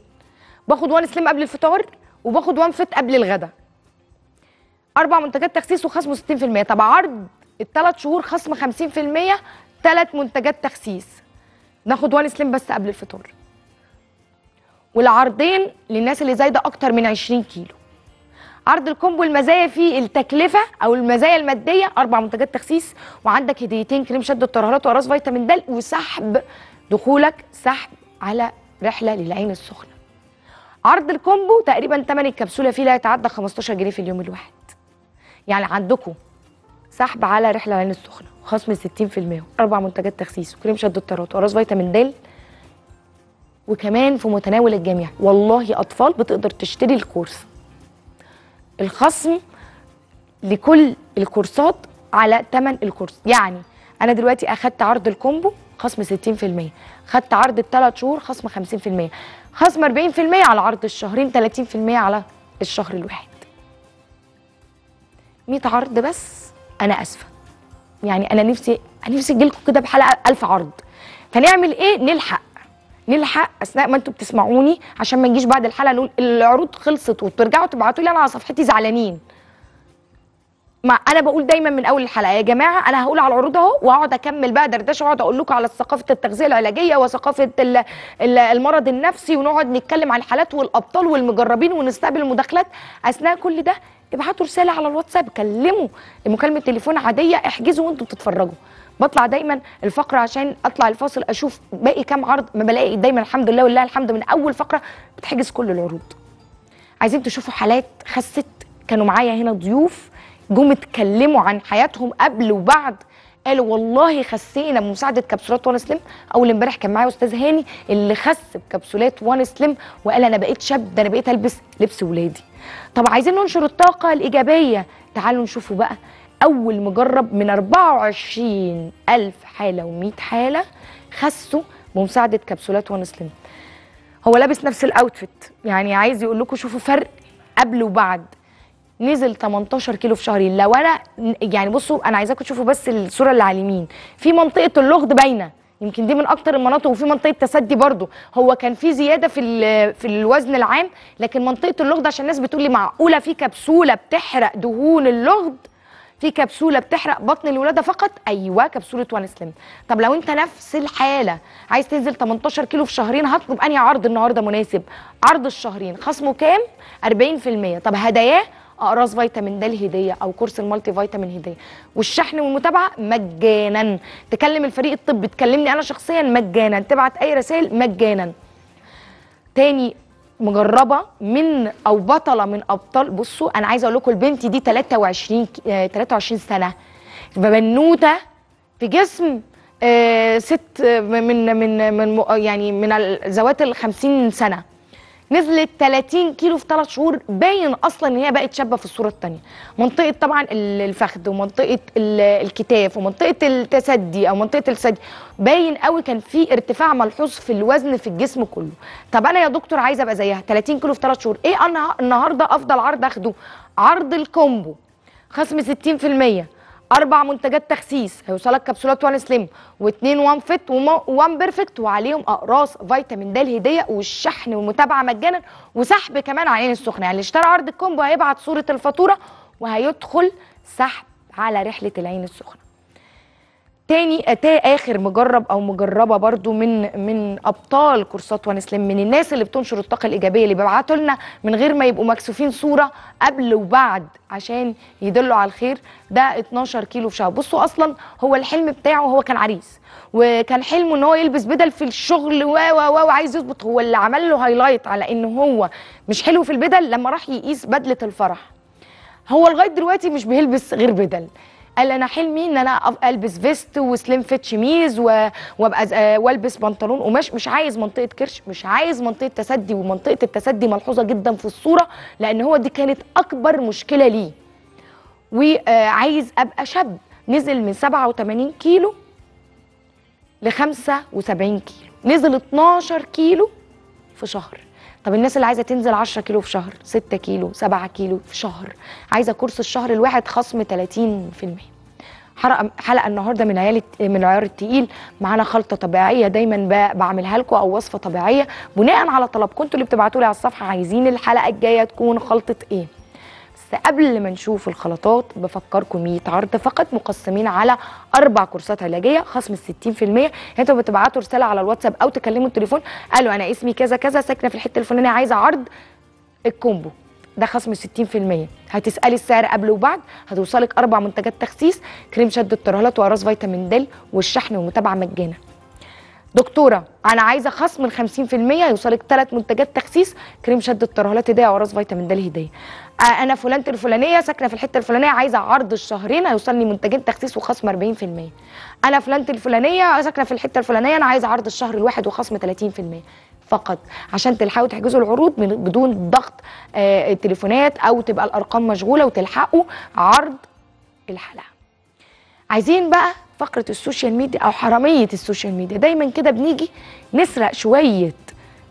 باخد وان سليم قبل الفطار وباخد وان فت قبل الغداء اربع منتجات تخسيس وخصم 60% طب عرض الثلاث شهور خصم 50% ثلاث منتجات تخسيس ناخد وان سليم بس قبل الفطار والعرضين للناس اللي زايده اكتر من 20 كيلو عرض الكومبو المزايا فيه التكلفه او المزايا الماديه اربع منتجات تخسيس وعندك هديتين كريم شد الترهلات وراس فيتامين د وسحب دخولك سحب على رحله للعين السخنه. عرض الكومبو تقريبا ثمن الكبسوله فيه لا يتعدى 15 جنيه في اليوم الواحد. يعني عندكم سحب على رحله للعين السخنه خصم 60% اربع منتجات تخسيس وكريم شد الترهلات وراس فيتامين د وكمان في متناول الجميع والله اطفال بتقدر تشتري الكورس الخصم لكل الكورسات على ثمن الكورس يعني انا دلوقتي اخدت عرض الكومبو خصم 60% خدت عرض الثلاث شهور خصم 50% خصم 40% على عرض الشهرين 30% على الشهر الواحد 100 عرض بس انا اسفه يعني انا نفسي نفسي اجي لكم كده بحلقه 1000 عرض فنعمل ايه نلحق نلحق اثناء ما انتم بتسمعوني عشان ما نجيش بعد الحلقه نقول العروض خلصت وترجعوا تبعتوا لي انا على صفحتي زعلانين ما انا بقول دايما من اول الحلقه يا جماعه انا هقول على العروض اهو واقعد اكمل بقى دردشه واقعد اقول لكم على ثقافه التغذيه العلاجيه وثقافه المرض النفسي ونقعد نتكلم عن الحالات والابطال والمجربين ونستقبل المداخلات اثناء كل ده ابعتوا رساله على الواتساب كلموا المكالمه تليفون عاديه احجزوا وانتم بتتفرجوا بطلع دايما الفقره عشان اطلع الفاصل اشوف باقي كام عرض ما بلاقي دايما الحمد لله ولله الحمد من اول فقره بتحجز كل العروض عايزين تشوفوا حالات خست كانوا معايا هنا ضيوف جم اتكلموا عن حياتهم قبل وبعد قالوا والله خسينا بمساعده كبسولات وان سليم اول امبارح كان معايا استاذ هاني اللي خس بكبسولات وان سليم وقال انا بقيت شاب ده انا بقيت البس لبس ولادي طب عايزين ننشر الطاقه الايجابيه تعالوا نشوفوا بقى اول مجرب من 24 الف حاله و100 حاله خسوا بمساعده كبسولات وان سليم هو لابس نفس الاوتفيت يعني عايز يقول لكم شوفوا فرق قبل وبعد نزل 18 كيلو في شهرين لو انا يعني بصوا انا عايزاكم تشوفوا بس الصوره اللي على اليمين في منطقه اللغد باينه يمكن دي من اكتر المناطق وفي منطقه تسدي برضو هو كان في زياده في في الوزن العام لكن منطقه اللغد عشان الناس بتقول لي معقوله في كبسوله بتحرق دهون اللغد في كبسوله بتحرق بطن الولاده فقط ايوه كبسوله وان سليم طب لو انت نفس الحاله عايز تنزل 18 كيلو في شهرين هطلب انهي عرض النهارده مناسب عرض الشهرين خصمه كام 40% طب هداياه اقراص فيتامين د الهديه او كورس المالتي فيتامين هديه والشحن والمتابعه مجانا تكلم الفريق الطبي تكلمني انا شخصيا مجانا تبعت اي رسائل مجانا تاني مجربه من او بطله من ابطال بصوا انا عايزه اقول لكم البنت دي 23 23 آه، سنه بنوته في جسم آه، ست آه، من من من يعني من ذوات ال 50 سنه نزلت 30 كيلو في 3 شهور باين اصلا ان هي بقت شابه في الصوره الثانيه منطقه طبعا الفخذ ومنطقه الكتاف ومنطقه التسدي او منطقه الثدي باين قوي كان في ارتفاع ملحوظ في الوزن في الجسم كله طب انا يا دكتور عايزه ابقى زيها 30 كيلو في 3 شهور ايه انا النهارده افضل عرض اخده عرض الكومبو خصم 60% اربع منتجات تخسيس هيوصلك كبسولات وان سليم واثنين وان فيت وان بيرفكت وعليهم اقراص فيتامين د الهديه والشحن والمتابعه مجانا وسحب كمان عين السخنه يعني اللي اشترى عرض الكومبو هيبعت صوره الفاتوره وهيدخل سحب على رحله العين السخنه تاني اتاه اخر مجرب او مجربه برضو من من ابطال كورسات وان سليم من الناس اللي بتنشر الطاقه الايجابيه اللي بيبعتوا لنا من غير ما يبقوا مكسوفين صوره قبل وبعد عشان يدلوا على الخير ده 12 كيلو في شهر بصوا اصلا هو الحلم بتاعه هو كان عريس وكان حلمه ان هو يلبس بدل في الشغل و و و وعايز يظبط هو اللي عمل له هايلايت على ان هو مش حلو في البدل لما راح يقيس بدله الفرح هو لغايه دلوقتي مش بيلبس غير بدل قال انا حلمي ان انا البس فيست وسليم فيت شميز وابقى آه، والبس بنطلون قماش مش عايز منطقه كرش مش عايز منطقه تسدي ومنطقه التسدي ملحوظه جدا في الصوره لان هو دي كانت اكبر مشكله ليه وعايز ابقى شاب نزل من 87 كيلو ل 75 كيلو نزل 12 كيلو في شهر طب الناس اللي عايزه تنزل 10 كيلو في شهر 6 كيلو 7 كيلو في شهر عايزه كورس الشهر الواحد خصم 30% حلقه حلقه النهارده من عيال من العيار التقيل معانا خلطه طبيعيه دايما بعملها لكم او وصفه طبيعيه بناء على طلبكم انتوا اللي بتبعتوا لي على الصفحه عايزين الحلقه الجايه تكون خلطه ايه قبل ما نشوف الخلطات بفكركم 100 عرض فقط مقسمين على اربع كورسات علاجيه خصم 60% انتوا بتبعتوا رساله على الواتساب او تكلموا التليفون قالوا انا اسمي كذا كذا ساكنه في الحته الفلانيه عايزه عرض الكومبو ده خصم 60% هتسالي السعر قبل وبعد هتوصلك اربع منتجات تخسيس كريم شد الترهلات واراس فيتامين د والشحن ومتابعه مجانا دكتوره انا عايزه خصم من 50% يوصلك ثلاث منتجات تخسيس كريم شد الترهلات هديه وراس فيتامين د هديه آه، انا فلانه الفلانيه ساكنه في الحته الفلانيه عايزه عرض الشهرين هيوصلني منتجين تخسيس وخصم 40% انا فلانه الفلانيه ساكنه في الحته الفلانيه انا عايزه عرض الشهر الواحد وخصم 30% فقط عشان تلحقوا تحجزوا العروض بدون ضغط آه، تليفونات او تبقى الارقام مشغوله وتلحقوا عرض الحلقه عايزين بقى فقره السوشيال ميديا او حراميه السوشيال ميديا دايما كده بنيجي نسرق شويه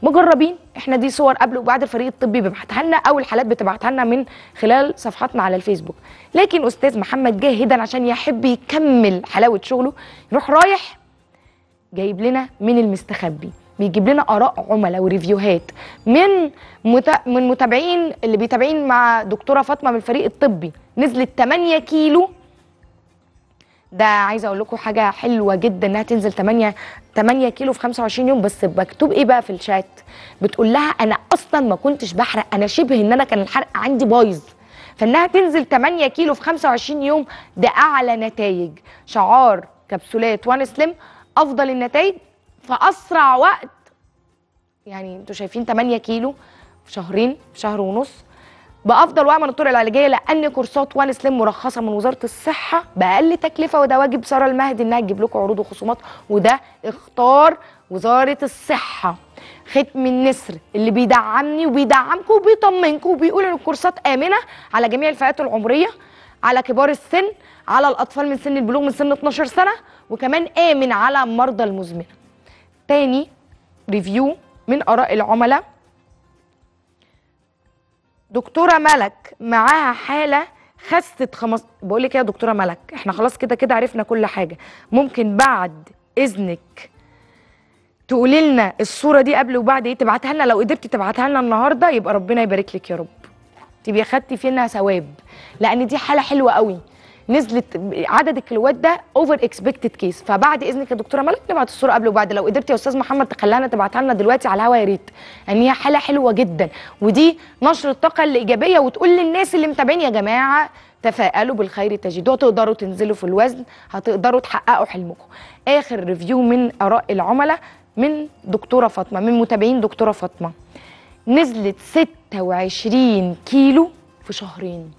مجربين احنا دي صور قبل وبعد الفريق الطبي بيبعتها لنا او الحالات بتبعتها لنا من خلال صفحاتنا على الفيسبوك لكن استاذ محمد جاهدا عشان يحب يكمل حلاوه شغله يروح رايح جايب لنا من المستخبي بيجيب لنا اراء عملاء وريفيوهات من مت... من متابعين اللي بيتابعين مع دكتوره فاطمه من الفريق الطبي نزلت 8 كيلو ده عايزه اقول لكم حاجه حلوه جدا انها تنزل 8 8 كيلو في 25 يوم بس مكتوب ايه بقى في الشات بتقول لها انا اصلا ما كنتش بحرق انا شبه ان انا كان الحرق عندي بايظ فانها تنزل 8 كيلو في 25 يوم ده اعلى نتائج شعار كبسولات وان سليم افضل النتائج في اسرع وقت يعني انتوا شايفين 8 كيلو في شهرين في شهر ونص بافضل واعمل الطرق العلاجيه لان كورسات وان سليم مرخصه من وزاره الصحه باقل تكلفه وده واجب ساره المهدي انها تجيب لكم عروض وخصومات وده اختار وزاره الصحه ختم النسر اللي بيدعمني وبيدعمكم وبيطمنكم وبيقول ان الكورسات امنه على جميع الفئات العمريه على كبار السن على الاطفال من سن البلوغ من سن 12 سنه وكمان امن على مرضى المزمنه تاني ريفيو من اراء العملاء دكتوره ملك معاها حاله خست خمس بقول لك إيه يا دكتوره ملك احنا خلاص كده كده عرفنا كل حاجه ممكن بعد اذنك تقولي لنا الصوره دي قبل وبعد ايه تبعتها لنا لو قدرتي تبعتها لنا النهارده يبقى ربنا يبارك لك يا رب تبقي خدتي فينا ثواب لان دي حاله حلوه قوي نزلت عدد الكيلوات ده اوفر اكسبكتد كيس فبعد اذنك يا دكتوره ملك نبعت الصوره قبل وبعد لو قدرت يا استاذ محمد تخليها تبعتها لنا دلوقتي على الهوا يا ريت ان يعني هي حاله حلوه جدا ودي نشر الطاقه الايجابيه وتقول للناس اللي متابعين يا جماعه تفائلوا بالخير تجدوه تقدروا تنزلوا في الوزن هتقدروا تحققوا حلمكم اخر ريفيو من اراء العملاء من دكتوره فاطمه من متابعين دكتوره فاطمه نزلت 26 كيلو في شهرين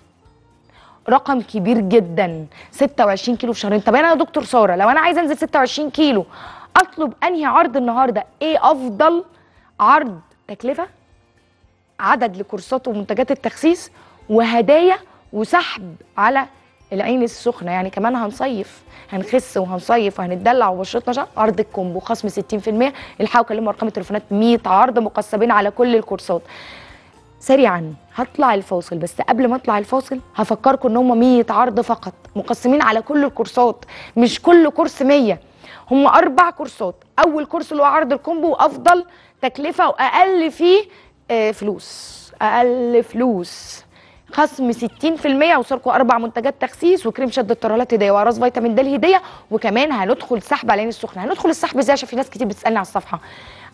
رقم كبير جدا 26 كيلو في شهرين طب انا يا دكتور ساره لو انا عايزه انزل 26 كيلو اطلب انهي عرض النهارده ايه افضل عرض تكلفه عدد لكورسات ومنتجات التخسيس وهدايا وسحب على العين السخنه يعني كمان هنصيف هنخس وهنصيف وهنتدلع وبشرتنا عرض الكومبو خصم 60% الحقوا كلموا ارقام التليفونات 100 عرض مقسمين على كل الكورسات سريعا هطلع الفاصل بس قبل ما اطلع الفاصل هفكركم ان هم 100 عرض فقط مقسمين على كل الكورسات مش كل كورس 100 هم اربع كورسات اول كورس اللي هو عرض الكومبو وافضل تكلفه واقل فيه آه، فلوس اقل فلوس خصم 60% وصاركوا اربع منتجات تخسيس وكريم شد الطرالات هديه وعراس فيتامين د الهديه وكمان هندخل سحب على العين السخنه هندخل السحب ازاي عشان في ناس كتير بتسالني على الصفحه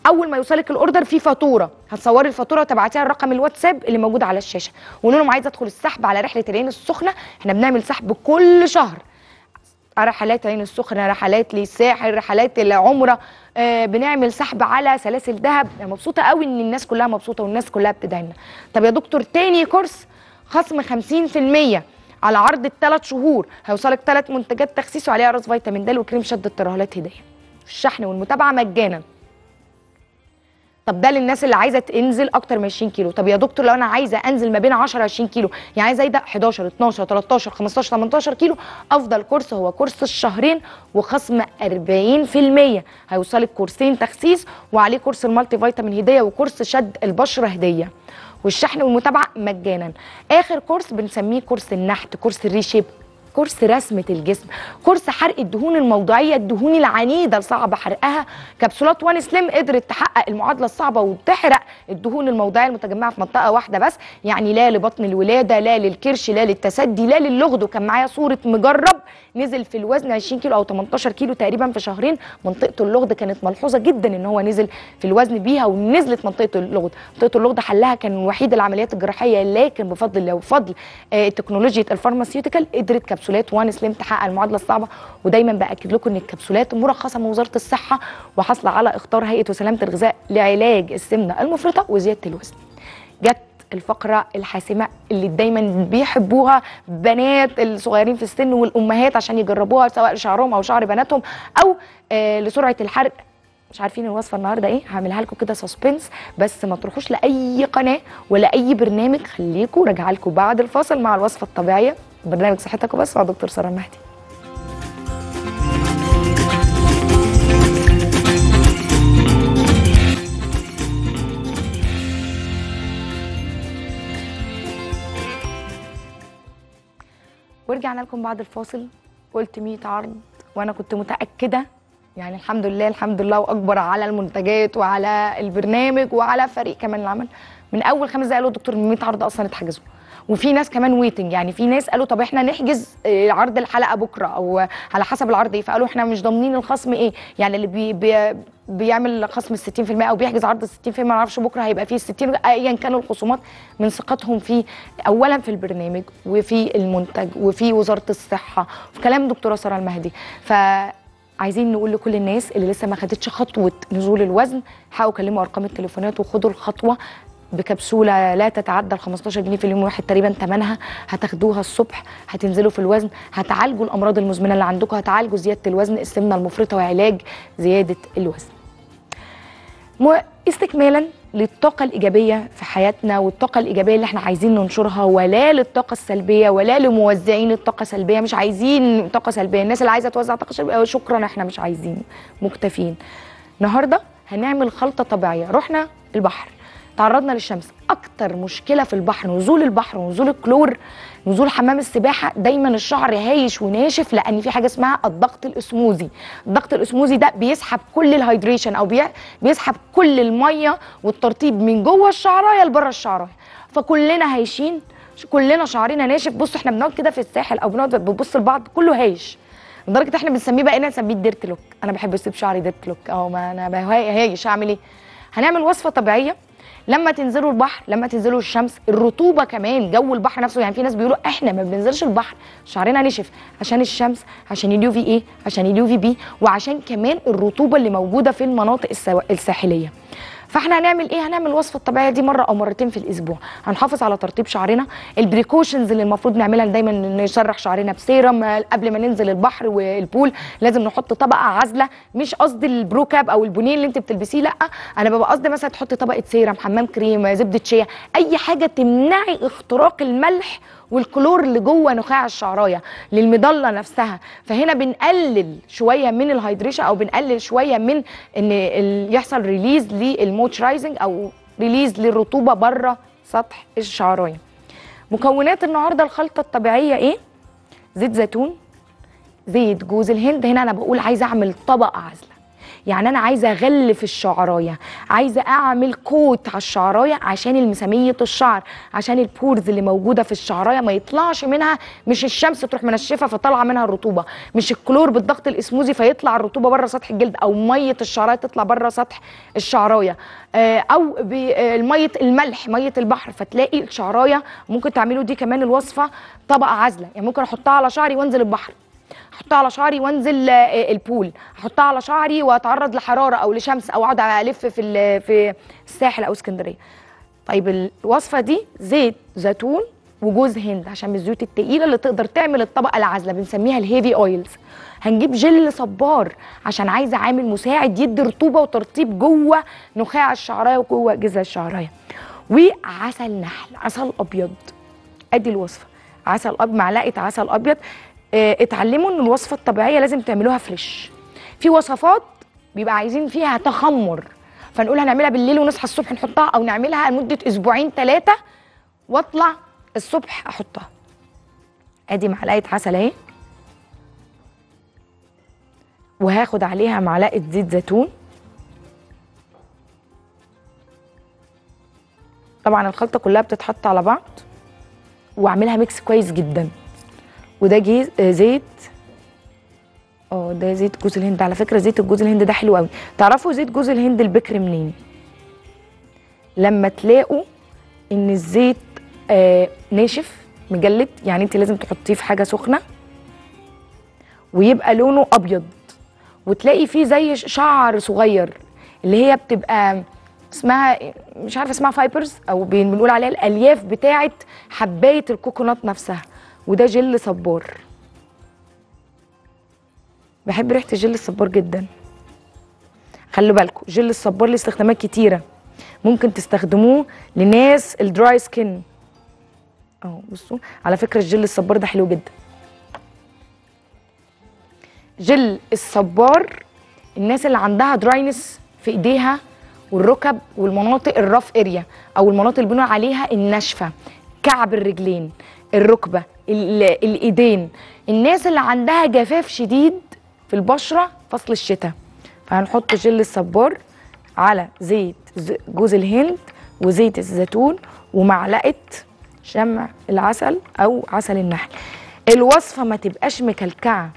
اول ما يوصلك الاوردر في فاتوره هتصوري الفاتوره وتبعتيها لرقم الواتساب اللي موجود على الشاشه ونقول لهم عايزه ادخل السحب على رحله العين السخنه احنا بنعمل سحب كل شهر رحلات عين السخنه رحلات للساحل رحلات العمره آه بنعمل سحب على سلاسل ذهب انا مبسوطه قوي ان الناس كلها مبسوطه والناس كلها لنا طب يا دكتور تاني كورس خصم 50% على عرض الثلاث شهور هيوصلك ثلاث منتجات تخسيس وعليها راس فيتامين د وكريم شد الترهلات هديه الشحن والمتابعه مجانا طب ده للناس اللي عايزه تنزل اكتر من 20 كيلو طب يا دكتور لو انا عايزه انزل ما بين 10 20 كيلو يعني عايزه ده 11 12 13 15 18 كيلو افضل كورس هو كورس الشهرين وخصم 40% هيوصلك كورسين تخسيس وعليه كورس المالتي فيتامين هديه وكورس شد البشره هديه والشحن والمتابعه مجانا اخر كورس بنسميه كورس النحت كورس الريشيب كورس رسمه الجسم كورس حرق الدهون الموضعيه الدهون العنيده الصعب حرقها كبسولات وان سليم قدرت تحقق المعادله الصعبه وتحرق الدهون الموضعيه المتجمعه في منطقه واحده بس يعني لا لبطن الولاده لا للكرش لا للتسدي لا للغد وكان معايا صوره مجرب نزل في الوزن 20 كيلو او 18 كيلو تقريبا في شهرين منطقه اللغد كانت ملحوظه جدا ان هو نزل في الوزن بيها ونزلت منطقه اللغد منطقه اللغد حلها كان وحيد العمليات الجراحيه لكن بفضل لو فضل آه، تكنولوجيا الفارماسيوتيكال قدرت الكبسولات وان سليم تحقق المعادله الصعبه ودايما باكد لكم ان الكبسولات مرخصه من وزاره الصحه وحاصله على اختار هيئه وسلامه الغذاء لعلاج السمنه المفرطه وزياده الوزن. جت الفقره الحاسمه اللي دايما بيحبوها بنات الصغيرين في السن والامهات عشان يجربوها سواء لشعرهم او شعر بناتهم او آه لسرعه الحرق مش عارفين الوصفه النهارده ايه هعملها لكم كده سسبنس بس ما تروحوش لاي قناه ولا اي برنامج خليكم راجعه لكم بعد الفاصل مع الوصفه الطبيعيه برنامج صحتك وبس مع دكتور ساره المهدي ورجعنا لكم بعد الفاصل قلت 100 عرض وانا كنت متاكده يعني الحمد لله الحمد لله واكبر على المنتجات وعلى البرنامج وعلى فريق كمان العمل من اول خمس دقايق قالوا دكتور 100 عرض اصلا اتحجزوا وفي ناس كمان ويتنج يعني في ناس قالوا طب احنا نحجز آه، عرض الحلقه بكره او على حسب العرض ايه فقالوا احنا مش ضامنين الخصم ايه يعني اللي بي بي بيعمل خصم 60% او بيحجز عرض 60% ما اعرفش بكره هيبقى فيه 60 ايا كانوا الخصومات من ثقتهم في اولا في البرنامج وفي المنتج وفي وزاره الصحه في كلام دكتوره ساره المهدي ف عايزين نقول لكل الناس اللي لسه ما خدتش خطوه نزول الوزن حاولوا كلموا ارقام التليفونات وخدوا الخطوه بكبسوله لا تتعدى ال 15 جنيه في اليوم الواحد تقريبا ثمنها هتاخدوها الصبح هتنزلوا في الوزن هتعالجوا الامراض المزمنه اللي عندكم هتعالجوا زياده الوزن السمنه المفرطه وعلاج زياده الوزن. استكمالا للطاقة الإيجابية في حياتنا والطاقة الإيجابية اللي احنا عايزين ننشرها ولا للطاقة السلبية ولا لموزعين الطاقة السلبية مش عايزين طاقة سلبية الناس اللي عايزة توزع طاقة سلبية شكرا احنا مش عايزين مكتفين النهاردة هنعمل خلطة طبيعية رحنا البحر تعرضنا للشمس اكتر مشكله في البحر نزول البحر ونزول الكلور نزول حمام السباحه دايما الشعر هايش وناشف لان في حاجه اسمها الضغط الاسموزي الضغط الاسموزي ده بيسحب كل الهايدريشن او بيسحب كل الميه والترطيب من جوه الشعرايه لبره الشعرايه فكلنا هايشين كلنا شعرنا ناشف بصوا احنا بنقعد كده في الساحل او بنقعد بنبص لبعض كله هايش لدرجه احنا بنسميه بقينا نسميه الديرت لوك انا بحب اسيب شعري ديرت لوك او ما انا هايش هعمل ايه هنعمل وصفه طبيعيه لما تنزلوا البحر لما تنزلوا الشمس الرطوبه كمان جو البحر نفسه يعني في ناس بيقولوا احنا ما بننزلش البحر شعرنا نشف عشان الشمس عشان اليو في ايه عشان اليو في بي وعشان كمان الرطوبه اللي موجوده في المناطق الساحليه فاحنا هنعمل ايه هنعمل الوصفه الطبيعيه دي مره او مرتين في الاسبوع هنحافظ على ترطيب شعرنا البريكوشنز اللي المفروض نعملها دايما نشرح شعرنا بسيرم قبل ما ننزل البحر والبول لازم نحط طبقه عازله مش قصدي البروكاب او البنين اللي انت بتلبسيه لا انا ببقى قصدي مثلا تحطي طبقه سيرم حمام كريم زبده شيا اي حاجه تمنعي اختراق الملح والكلور اللي جوه نخاع الشعرايه للمضله نفسها فهنا بنقلل شويه من الهايدريشن او بنقلل شويه من ان يحصل ريليز للموتشرايزنج او ريليز للرطوبه بره سطح الشعرايه مكونات النهارده الخلطه الطبيعيه ايه زيت زيتون زيت جوز الهند هنا انا بقول عايزه اعمل طبق عزل يعني انا عايزه اغلف الشعرايه عايزه اعمل كوت على الشعرايه عشان المساميه الشعر عشان البورز اللي موجوده في الشعرايه ما يطلعش منها مش الشمس تروح منشفه فطالعه منها الرطوبه مش الكلور بالضغط الاسموزي فيطلع الرطوبه بره سطح الجلد او ميه الشعرايه تطلع بره سطح الشعرايه آه، او آه، ميه الملح ميه البحر فتلاقي الشعرايه ممكن تعملوا دي كمان الوصفه طبقه عازله يعني ممكن احطها على شعري وانزل البحر احطها على شعري وانزل آه، آه، البول احطها على شعري واتعرض لحراره او لشمس او اقعد الف في في الساحل او اسكندريه طيب الوصفه دي زيت زيتون وجوز هند عشان من الزيوت التقيله اللي تقدر تعمل الطبقه العازله بنسميها الهيفي اويلز هنجيب جل صبار عشان عايزه عامل مساعد يدي رطوبه وترطيب جوه نخاع الشعرايه وجوه جذع الشعرايه وعسل نحل عسل ابيض ادي الوصفه عسل اب معلقه عسل ابيض آه، اتعلموا ان الوصفه الطبيعيه لازم تعملوها فريش في وصفات بيبقى عايزين فيها تخمر فنقول هنعملها بالليل ونصحى الصبح نحطها او نعملها لمده اسبوعين ثلاثه واطلع الصبح احطها ادي معلقه عسل اهي وهاخد عليها معلقه زيت زيتون طبعا الخلطه كلها بتتحط على بعض واعملها ميكس كويس جدا وده جيز آه، زيت اه ده زيت جوز الهند على فكره زيت الجوز الهند ده حلو قوي تعرفوا زيت جوز الهند البكر منين لما تلاقوا ان الزيت آه ناشف مجلد يعني انت لازم تحطيه في حاجه سخنه ويبقى لونه ابيض وتلاقي فيه زي شعر صغير اللي هي بتبقى اسمها مش عارفه اسمها فايبرز او بنقول عليها الالياف بتاعه حبايه الكوكونات نفسها وده جل صبار بحب ريحه جل الصبار جدا خلوا بالكم جل الصبار ليه استخدامات كتيره ممكن تستخدموه لناس الدراي سكين اهو بصوا على فكره الجل الصبار ده حلو جدا جل الصبار الناس اللي عندها دراينس في ايديها والركب والمناطق الرف اريا او المناطق اللي بنقول عليها الناشفه كعب الرجلين الركبه الايدين الناس اللي عندها جفاف شديد في البشره فصل الشتاء فهنحط جل الصبار على زيت جوز الهند وزيت الزيتون ومعلقه شمع العسل او عسل النحل الوصفه ما تبقاش مكلكعه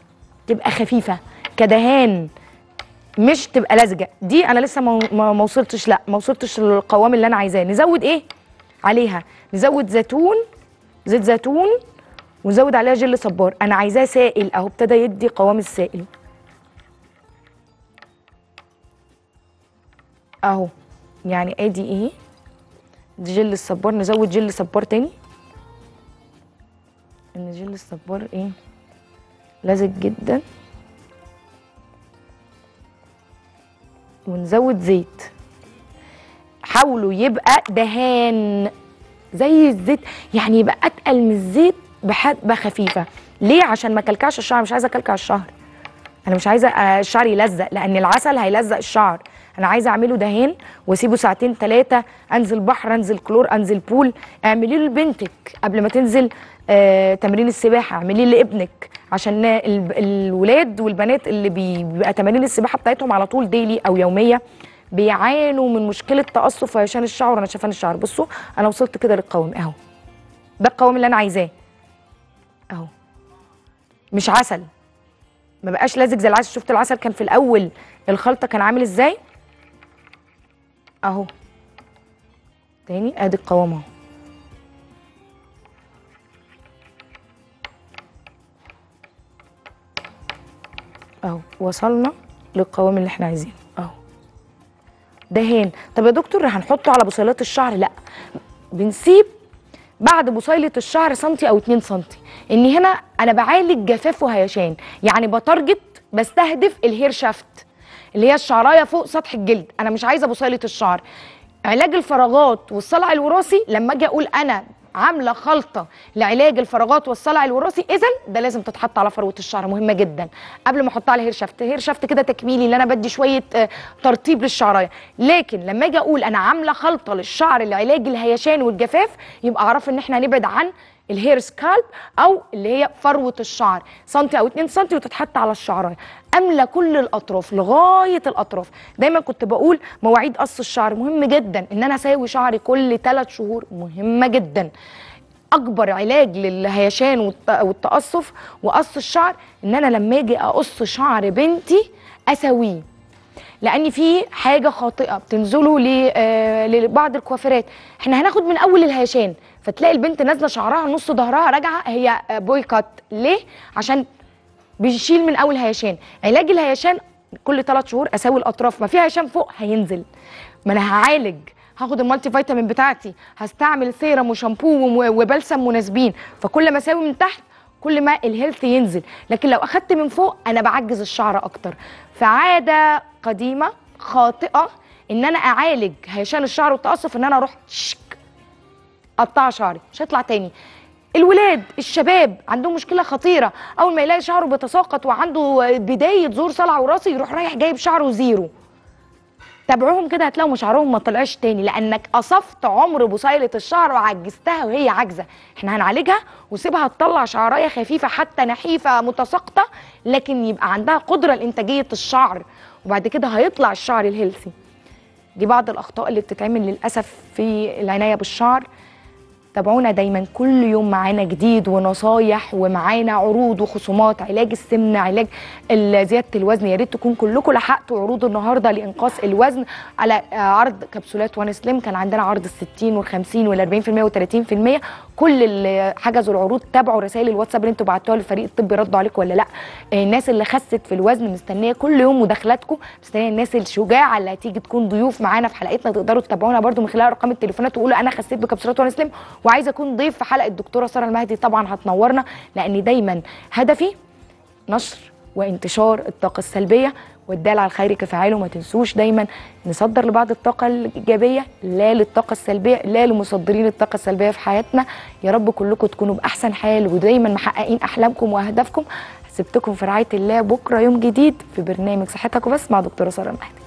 تبقى خفيفه كدهان مش تبقى لزجه دي انا لسه ما وصلتش لا ما وصلتش للقوام اللي انا عايزاه نزود ايه عليها نزود زيتون زيت زيتون ونزود عليها جل صبار انا عايزاه سائل اهو ابتدى يدي قوام السائل اهو يعني ادي ايه دي جل الصبار نزود جل صبار تاني ان جل الصبار ايه لازق جدا ونزود زيت حاولوا يبقى دهان زي الزيت يعني يبقى اتقل من الزيت بحبه خفيفه ليه عشان ما كلكعش الشعر مش عايزه اكلكع الشعر انا مش عايزه آه، الشعر يلزق لان العسل هيلزق الشعر انا عايزه اعمله دهان واسيبه ساعتين ثلاثه انزل بحر انزل كلور انزل بول اعمليه لبنتك قبل ما تنزل آه تمرين السباحه اعمليه لابنك عشان الولاد والبنات اللي بيبقى تمارين السباحه بتاعتهم على طول ديلي او يوميه بيعانوا من مشكله تقصف عشان الشعر انا شايفان الشعر بصوا انا وصلت كده للقوام اهو ده القوام اللي انا عايزاه اهو مش عسل ما بقاش لازق زي العسل شفت العسل كان في الاول الخلطه كان عامل ازاي اهو تاني ادي القوام اهو اهو وصلنا للقوام اللي احنا عايزينه اهو دهان طب يا دكتور هنحطه على بصيلات الشعر لا بنسيب بعد بصيله الشعر سنتي او 2 سنتي ان هنا انا بعالج جفاف وهيشان يعني بتارجت بستهدف الهير شافت اللي هي الشعرايه فوق سطح الجلد انا مش عايزه بصيله الشعر علاج الفراغات والصلع الوراثي لما اجي اقول انا عامله خلطه لعلاج الفراغات والصلع الوراثي اذا ده لازم تتحط على فروه الشعر مهمه جدا قبل ما احطها على هير شافت هير شافت كده تكميلي اللي انا بدي شويه آه، ترطيب للشعرايه لكن لما اجي اقول انا عامله خلطه للشعر لعلاج الهيشان والجفاف يبقى اعرف ان احنا هنبعد عن الهير سكالب او اللي هي فروه الشعر سنتي او 2 سنتي وتتحط على الشعرايه املى كل الاطراف لغايه الاطراف دايما كنت بقول مواعيد قص الشعر مهم جدا ان انا اساوي شعري كل 3 شهور مهمه جدا اكبر علاج للهيشان والتقصف وقص الشعر ان انا لما اجي اقص شعر بنتي اساويه لان في حاجه خاطئه بتنزله آه، لبعض الكوافيرات احنا هناخد من اول الهيشان فتلاقي البنت نازله شعرها نص ظهرها راجعه هي بويكات ليه عشان بيشيل من اول هيشان علاج الهيشان كل 3 شهور اساوي الاطراف ما فيها هيشان فوق هينزل ما انا هعالج هاخد المالتي فيتامين بتاعتي هستعمل سيرم وشامبو وبلسم مناسبين فكل ما اساوي من تحت كل ما الهيلث ينزل لكن لو اخدت من فوق انا بعجز الشعر اكتر فعاده قديمه خاطئه ان انا اعالج هيشان الشعر والتقصف ان انا اروح شك قطع شعري مش هيطلع تاني الولاد الشباب عندهم مشكله خطيره اول ما يلاقي شعره بيتساقط وعنده بدايه زور صلع وراسي يروح رايح جايب شعره زيرو تابعوهم كده هتلاقوا شعرهم ما طلعش تاني لانك قصفت عمر بصيله الشعر وعجزتها وهي عاجزه احنا هنعالجها وسيبها تطلع شعرايه خفيفه حتى نحيفه متساقطه لكن يبقى عندها قدره لانتاجيه الشعر وبعد كده هيطلع الشعر الهيلثي دي بعض الاخطاء اللي بتتعمل للاسف في العنايه بالشعر تابعونا دايما كل يوم معانا جديد ونصايح ومعانا عروض وخصومات علاج السمنه علاج زياده الوزن يا ريت تكون كلكم لحقتوا عروض النهارده لانقاص الوزن على عرض كبسولات وان سليم كان عندنا عرض ال 60 وال 50 وال 40% وال 30% كل اللي حجزوا العروض تابعوا رسائل الواتساب اللي انتوا بعتوها للفريق الطبي ردوا عليكم ولا لا آه، الناس اللي خست في الوزن مستنيه كل يوم مداخلاتكم مستنيه الناس الشجاعه اللي هتيجي تكون ضيوف معانا في حلقتنا تقدروا تتابعونا برده من خلال ارقام التليفونات وتقولوا انا خسيت بكبسولات وان سليم وعايزه اكون ضيف في حلقه الدكتوره ساره المهدي طبعا هتنورنا لان دايما هدفي نشر وانتشار الطاقه السلبيه والدال على الخير كفاعله ما تنسوش دايما نصدر لبعض الطاقه الايجابيه لا للطاقه السلبيه لا لمصدرين الطاقه السلبيه في حياتنا يا رب كلكم تكونوا باحسن حال ودايما محققين احلامكم واهدافكم سبتكم في رعايه الله بكره يوم جديد في برنامج صحتك وبس مع دكتوره ساره المهدي